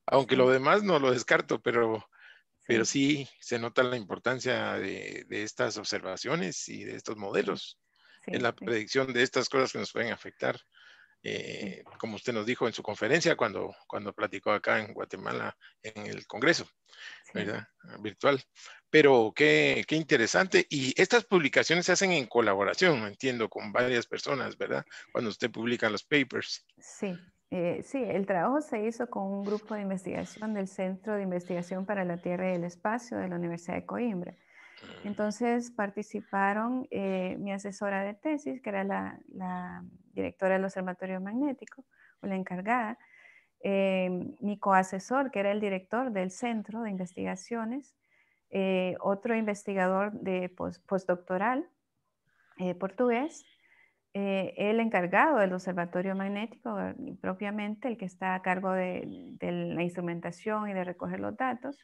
Aunque lo demás no lo descarto, pero, sí. pero sí se nota la importancia de, estas observaciones y de estos modelos en la predicción de estas cosas que nos pueden afectar. Eh, como usted nos dijo en su conferencia cuando, cuando platicó acá en Guatemala en el Congreso, Virtual. Pero qué, qué, interesante. Y estas publicaciones se hacen en colaboración, entiendo, con varias personas, ¿verdad? Cuando usted publica los papers. Sí. Eh, sí, el trabajo se hizo con un grupo de investigación del Centro de Investigación para la Tierra y el Espacio de la Universidad de Coimbra. Mm. Entonces participaron eh, mi asesora de tesis, que era la, directora del Observatorio Magnético, o la encargada, em, mi coasesor, que era el director del Centro de Investigaciones, eh, otro investigador de postdoctoral eh, portugués, el encargado del Observatorio Magnético, propiamente el que está a cargo de la instrumentación y de recoger los datos,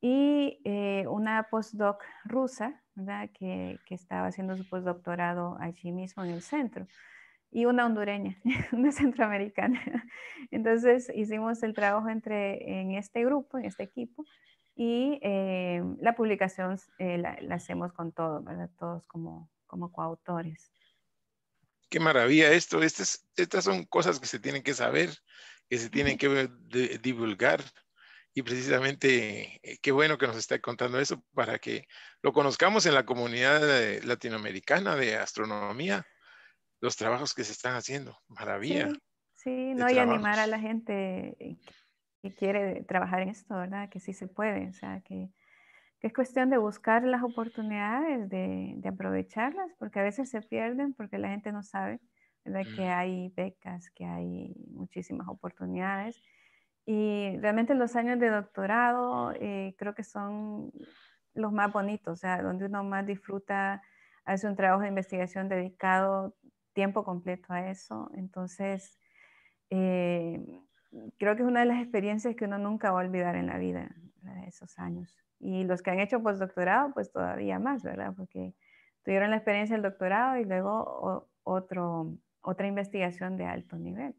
y eh, una postdoc rusa, ¿verdad? Que, que, estaba haciendo su postdoctorado allí mismo en el centro, y una hondureña, una centroamericana. Entonces hicimos el trabajo entre, en este grupo, en este equipo, y eh, la publicación eh, la, hacemos con todos, ¿verdad? Todos como, como coautores. Qué maravilla esto. Estas, estas son cosas que se tienen que saber, que se tienen que divulgar y precisamente eh, qué bueno que nos está contando eso para que lo conozcamos en la comunidad eh, latinoamericana de astronomía, los trabajos que se están haciendo. Maravilla. Sí, no, hay animar a la gente que quiere trabajar en esto, ¿verdad? Que sí se puede, o sea, que, es cuestión de buscar las oportunidades, de, aprovecharlas, porque a veces se pierden porque la gente no sabe, ¿verdad? Que hay becas, que hay muchísimas oportunidades y realmente los años de doctorado eh, creo que son los más bonitos, o sea, donde uno más disfruta, hace un trabajo de investigación dedicado tiempo completo a eso. Entonces, eh, creo que es una de las experiencias que uno nunca va a olvidar en la vida, esos años. Y los que han hecho postdoctorado, pues todavía más, ¿verdad? Porque tuvieron la experiencia del doctorado y luego otro, otra investigación de alto nivel.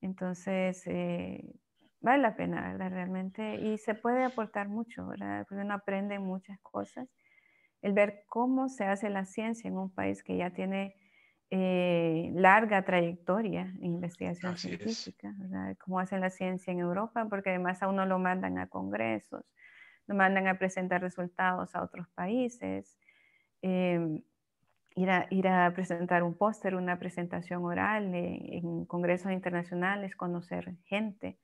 Entonces, eh, vale la pena, ¿verdad? Realmente, y se puede aportar mucho, ¿verdad? Porque uno aprende muchas cosas. El ver cómo se hace la ciencia en un país que ya tiene eh, larga trayectoria en investigación científica, ¿verdad? Cómo hacen la ciencia en Europa, porque además a uno lo mandan a congresos, lo mandan a presentar resultados a otros países. Em, ir a, ir a, presentar un póster, una presentación oral eh, en, congresos internacionales, conocer gente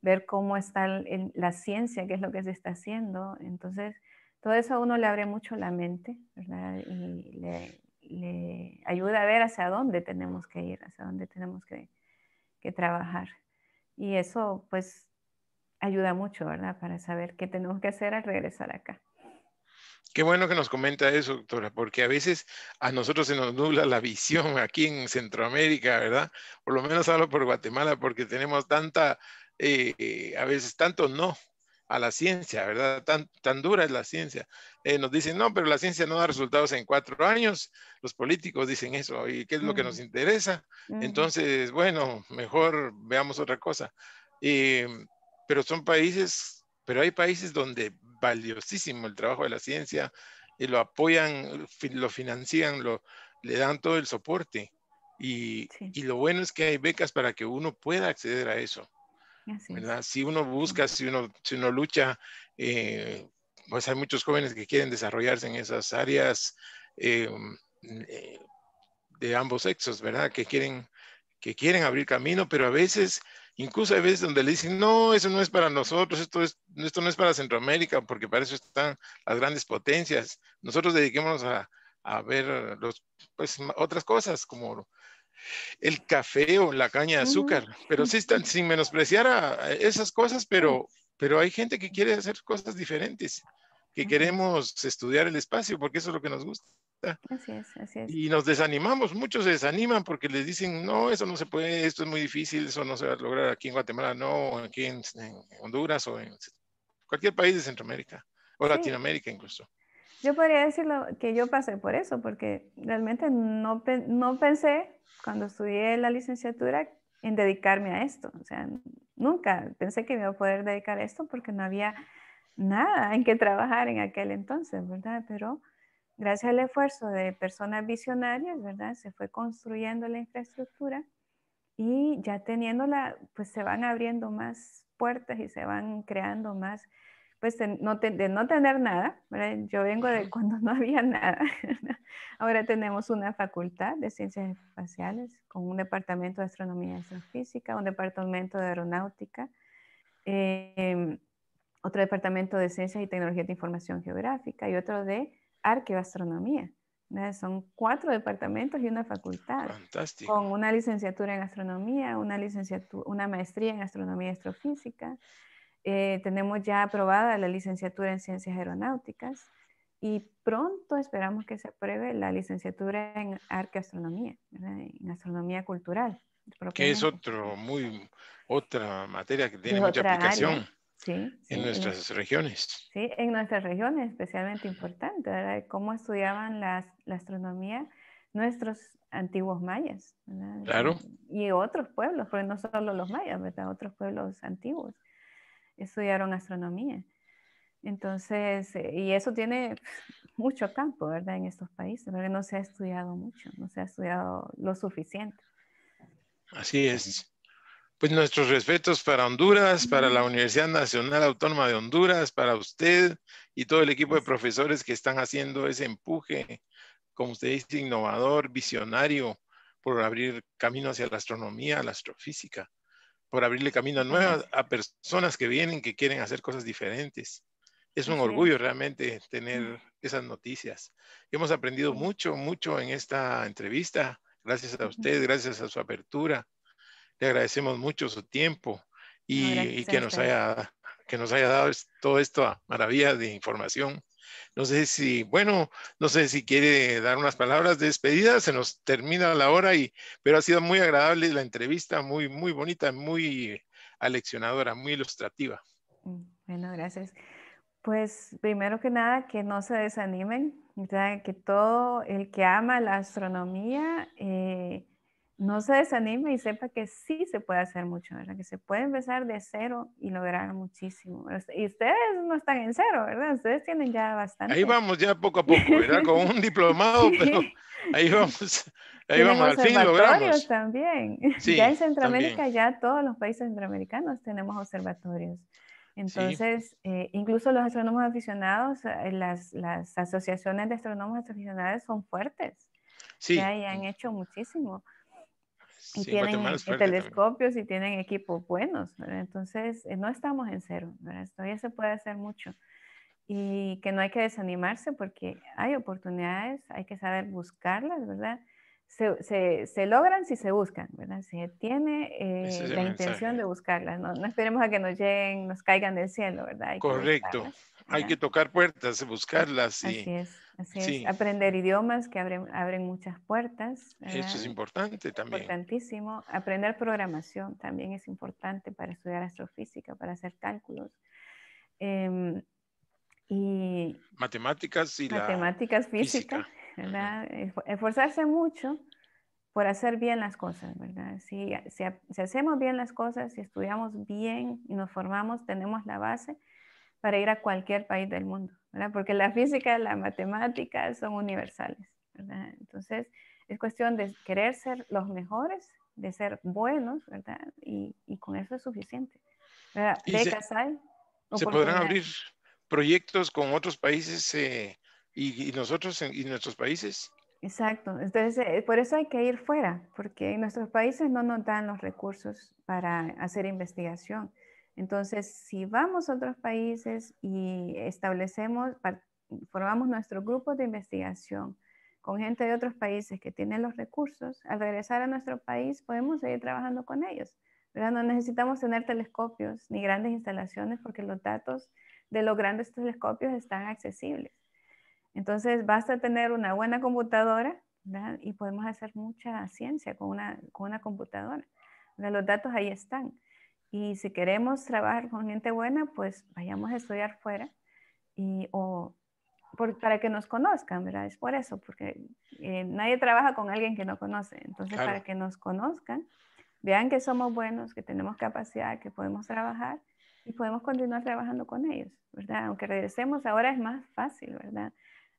ver cómo está la ciencia, qué es lo que se está haciendo. Entonces, todo eso a uno le abre mucho la mente, ¿verdad? Y le, ayuda a ver hacia dónde tenemos que ir, hacia dónde tenemos que, que trabajar. Y eso, pues, ayuda mucho, ¿verdad? Para saber qué tenemos que hacer al regresar acá. Qué bueno que nos comenta eso, doctora, porque a veces a nosotros se nos nubla la visión aquí en Centroamérica, ¿verdad? Por lo menos hablo por Guatemala, porque tenemos tanta eh, a veces tanto no a la ciencia, ¿verdad? Tan, tan dura es la ciencia. Eh, nos dicen, no, pero la ciencia no da resultados en cuatro años. Los políticos dicen eso, ¿y qué es lo que nos interesa? Entonces, bueno, mejor veamos otra cosa. Eh, pero son países, pero hay países donde valiosísimo el trabajo de la ciencia y lo apoyan, lo financian, lo, le dan todo el soporte. y lo bueno es que hay becas para que uno pueda acceder a eso. Si uno busca, si uno, si uno lucha, eh, pues hay muchos jóvenes que quieren desarrollarse en esas áreas eh, mm, eh, de ambos sexos, ¿verdad? Que quieren, que quieren abrir camino, pero a veces, incluso hay veces donde le dicen, no, eso no es para nosotros, esto, es, esto no es para Centroamérica, porque para eso están las grandes potencias. Nosotros dediquémonos a, ver los, pues, otras cosas como el café o la caña de azúcar, pero sí están sin menospreciar a esas cosas, pero, pero hay gente que quiere hacer cosas diferentes, que queremos estudiar el espacio porque eso es lo que nos gusta. Y nos desanimamos, muchos se desaniman porque les dicen, no, eso no se puede, esto es muy difícil, eso no se va a lograr aquí en Guatemala, no, aquí en, Honduras o en cualquier país de Centroamérica o Latinoamérica incluso. Yo podría decirlo que yo pasé por eso, porque realmente no, no pensé cuando estudié la licenciatura en dedicarme a esto. O sea, nunca pensé que me iba a poder dedicar a esto porque no había nada en que trabajar en aquel entonces, ¿verdad? Pero gracias al esfuerzo de personas visionarias, ¿verdad? Se fue construyendo la infraestructura y ya teniéndola, pues se van abriendo más puertas y se van creando más pues de no, tener nada, yo vengo de cuando no había nada, ahora tenemos una facultad de ciencias espaciales con un departamento de astronomía y astrofísica, un departamento de aeronáutica, em, otro departamento de ciencias y tecnología de información geográfica y otro de arqueoastronomía. Son cuatro departamentos y una facultad. Fantástico. Con una licenciatura en astronomía, una, licenciatura, una maestría en astronomía y astrofísica, eh, tenemos ya aprobada la licenciatura en ciencias aeronáuticas y pronto esperamos que se apruebe la licenciatura en arqueastronomía, en astronomía cultural. Que es otro, muy, otra materia que tiene mucha aplicación. en nuestras regiones. Sí, en nuestras regiones, especialmente importante, ¿verdad? Cómo estudiaban la astronomía nuestros antiguos mayas, Claro. Y otros pueblos, porque no solo los mayas, ¿verdad? Otros pueblos antiguos estudiaron astronomía. Entonces, eh, y eso tiene mucho campo, ¿verdad? En estos países, porque no se ha estudiado mucho, no se ha estudiado lo suficiente. Así es. Pues nuestros respetos para Honduras, para la Universidad Nacional Autónoma de Honduras, para usted y todo el equipo de profesores que están haciendo ese empuje, como usted dice, innovador, visionario, por abrir camino hacia la astronomía, la astrofísica por abrirle camino a nuevas a personas que vienen, que quieren hacer cosas diferentes. Es un orgullo realmente tener mm. esas noticias. Hemos aprendido mucho, mucho en esta entrevista. Gracias a usted, gracias a su apertura. Le agradecemos mucho su tiempo y, que, nos haya, que nos haya dado todo esta maravilla de información no sé si, bueno, no sé si quiere dar unas palabras de despedida, se nos termina la hora, y, pero ha sido muy agradable la entrevista, muy, muy bonita, muy aleccionadora, muy ilustrativa. Mm, bueno, gracias. Pues primero que nada, que no se desanimen, que todo el que ama la astronomía... Eh, no se desanime y sepa que sí se puede hacer mucho, ¿verdad? Que se puede empezar de cero y lograr muchísimo. Y ustedes no están en cero, ¿verdad? Ustedes tienen ya bastante. Ahí vamos ya poco a poco, ¿verdad? Con un diplomado, pero ahí vamos. Ahí vamos, al fin logramos. también. ya en Centroamérica, ya todos los países centroamericanos tenemos observatorios. Entonces, eh, incluso los astrónomos aficionados, eh, las, asociaciones de astrónomos aficionados son fuertes. Sí. Ya, ya han hecho muchísimo. Y tienen telescopios y tienen equipos buenos, Entonces, eh, no estamos en cero, Todavía se puede hacer mucho. Y que no hay que desanimarse porque hay oportunidades, hay que saber buscarlas, ¿verdad? Se, se, logran si se buscan, ¿verdad? Se tiene eh, la intención de buscarlas, ¿no? esperemos a que nos lleguen, nos caigan del cielo, ¿verdad? Correcto. hay que tocar puertas, buscarlas y... Así es Así es, aprender idiomas que abren, muchas puertas. Eso es importante también. Importantísimo. Aprender programación también es importante para estudiar astrofísica, para hacer cálculos. Em, y matemáticas y la física, física. ¿verdad? Esforzarse mucho por hacer bien las cosas, ¿verdad? si, hacemos bien las cosas, si estudiamos bien y nos formamos, tenemos la base para ir a cualquier país del mundo. Porque la física, la matemática son universales, ¿verdad? Entonces, es cuestión de querer ser los mejores, de ser buenos, Y, con eso es suficiente. se, Se podrán abrir proyectos con otros países eh, y, nosotros y nuestros países. Exacto, entonces eh, por eso hay que ir fuera, porque nuestros países no nos dan los recursos para hacer investigación. Entonces, si vamos a otros países y establecemos, formamos nuestro grupo de investigación con gente de otros países que tienen los recursos, al regresar a nuestro país podemos seguir trabajando con ellos. pero No necesitamos tener telescopios ni grandes instalaciones porque los datos de los grandes telescopios están accesibles. Entonces, basta tener una buena computadora y podemos hacer mucha ciencia con una, computadora. Los datos ahí están. Y si queremos trabajar con gente buena, pues vayamos a estudiar fuera y, o para que nos conozcan, ¿verdad? Es por eso, porque eh, nadie trabaja con alguien que no conoce. Entonces, para que nos conozcan, vean que somos buenos, que tenemos capacidad, que podemos trabajar y podemos continuar trabajando con ellos, ¿verdad? Aunque regresemos, ahora es más fácil, ¿verdad?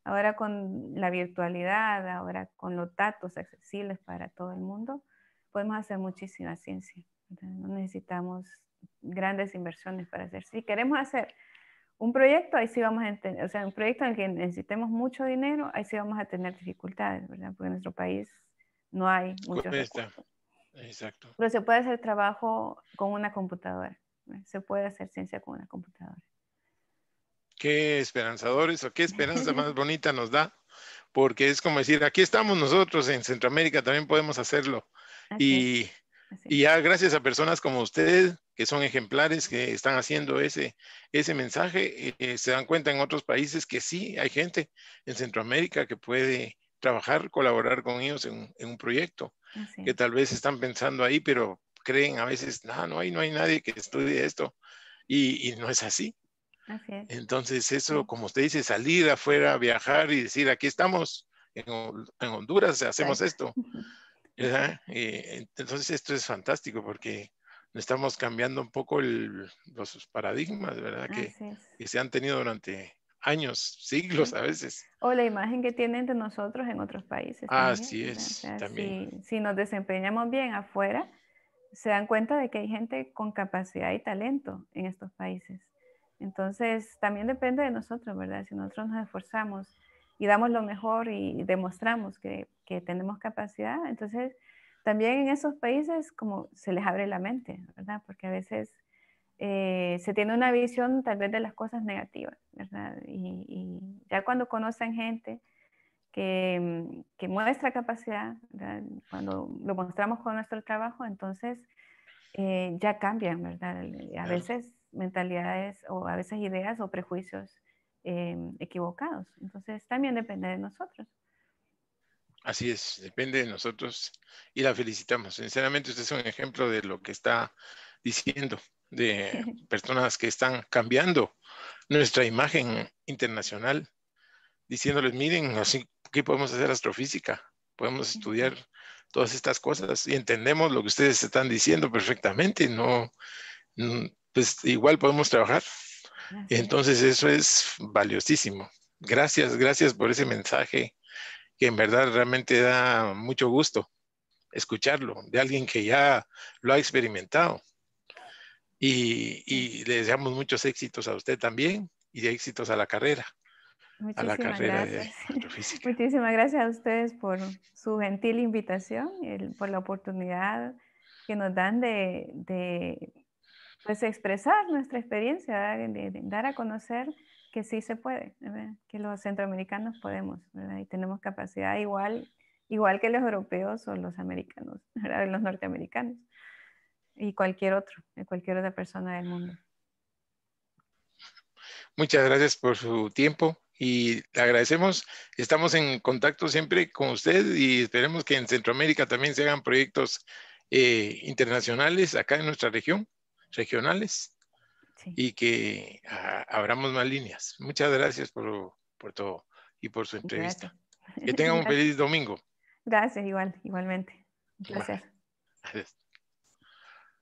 Ahora con la virtualidad, ahora con los datos accesibles para todo el mundo, podemos hacer muchísima ciencia. No necesitamos grandes inversiones para hacer. Si queremos hacer un proyecto, ahí sí vamos a tener, o sea, un proyecto en el que necesitemos mucho dinero, ahí sí vamos a tener dificultades, ¿verdad? Porque en nuestro país no hay muchos Exacto. Pero se puede hacer trabajo con una computadora, se puede hacer ciencia con una computadora. Qué esperanzador eso, qué esperanza más bonita nos da, porque es como decir, aquí estamos nosotros en Centroamérica, también podemos hacerlo. y... Y ya gracias a personas como ustedes, que son ejemplares, que están haciendo ese, ese mensaje, eh, se dan cuenta en otros países que sí, hay gente en Centroamérica que puede trabajar, colaborar con ellos en, un proyecto, que tal vez están pensando ahí, pero creen a veces, no, no hay, no hay nadie que estudie esto. Y, no es así. Entonces, eso, como usted dice, salir afuera, viajar y decir, aquí estamos en, Honduras, hacemos esto. Eh, entonces esto es fantástico porque estamos cambiando un poco los paradigmas, ¿verdad? Que, que, se han tenido durante años, siglos a veces. O la imagen que tienen de nosotros en otros países. Ah, así es, también. Si, si, nos desempeñamos bien afuera, se dan cuenta de que hay gente con capacidad y talento en estos países. Entonces, también depende de nosotros, ¿verdad? Si nosotros nos esforzamos y damos lo mejor y demostramos que, que, tenemos capacidad. Entonces, también en esos países como se les abre la mente, ¿verdad? Porque a veces eh, se tiene una visión tal vez de las cosas negativas, ¿verdad? Y, ya cuando conocen gente que, que muestra capacidad, cuando lo mostramos con nuestro trabajo, entonces eh, ya cambian, ¿verdad? A veces mentalidades o a veces ideas o prejuicios Em, equivocados. Entonces también depende de nosotros. Así es, depende de nosotros y la felicitamos. Sinceramente, usted es un ejemplo de lo que está diciendo, de personas que están cambiando nuestra imagen internacional, diciéndoles, miren, así que podemos hacer astrofísica, podemos estudiar todas estas cosas y entendemos lo que ustedes están diciendo perfectamente, no, mm, pues igual podemos trabajar, entonces eso es valiosísimo. Gracias, gracias por ese mensaje que en verdad realmente da mucho gusto escucharlo de alguien que ya lo ha experimentado. Y, le deseamos muchos éxitos a usted también y de éxitos a la carrera. Muchísimas gracias. Muchísimas gracias a ustedes por su gentil invitación, y por la oportunidad que nos dan de pues expresar nuestra experiencia, dar, a conocer que sí se puede, que los centroamericanos podemos y tenemos capacidad igual, igual que los europeos o los americanos, los norteamericanos y cualquier otro, cualquier otra persona del mundo. Muchas gracias por su tiempo y le agradecemos. Estamos en contacto siempre con usted y esperemos que en Centroamérica también se hagan proyectos eh, internacionales acá en nuestra región regionales y que ah, abramos más líneas. Muchas gracias por, todo y por su entrevista. Que tengan un feliz domingo. Gracias, igual, igualmente. Un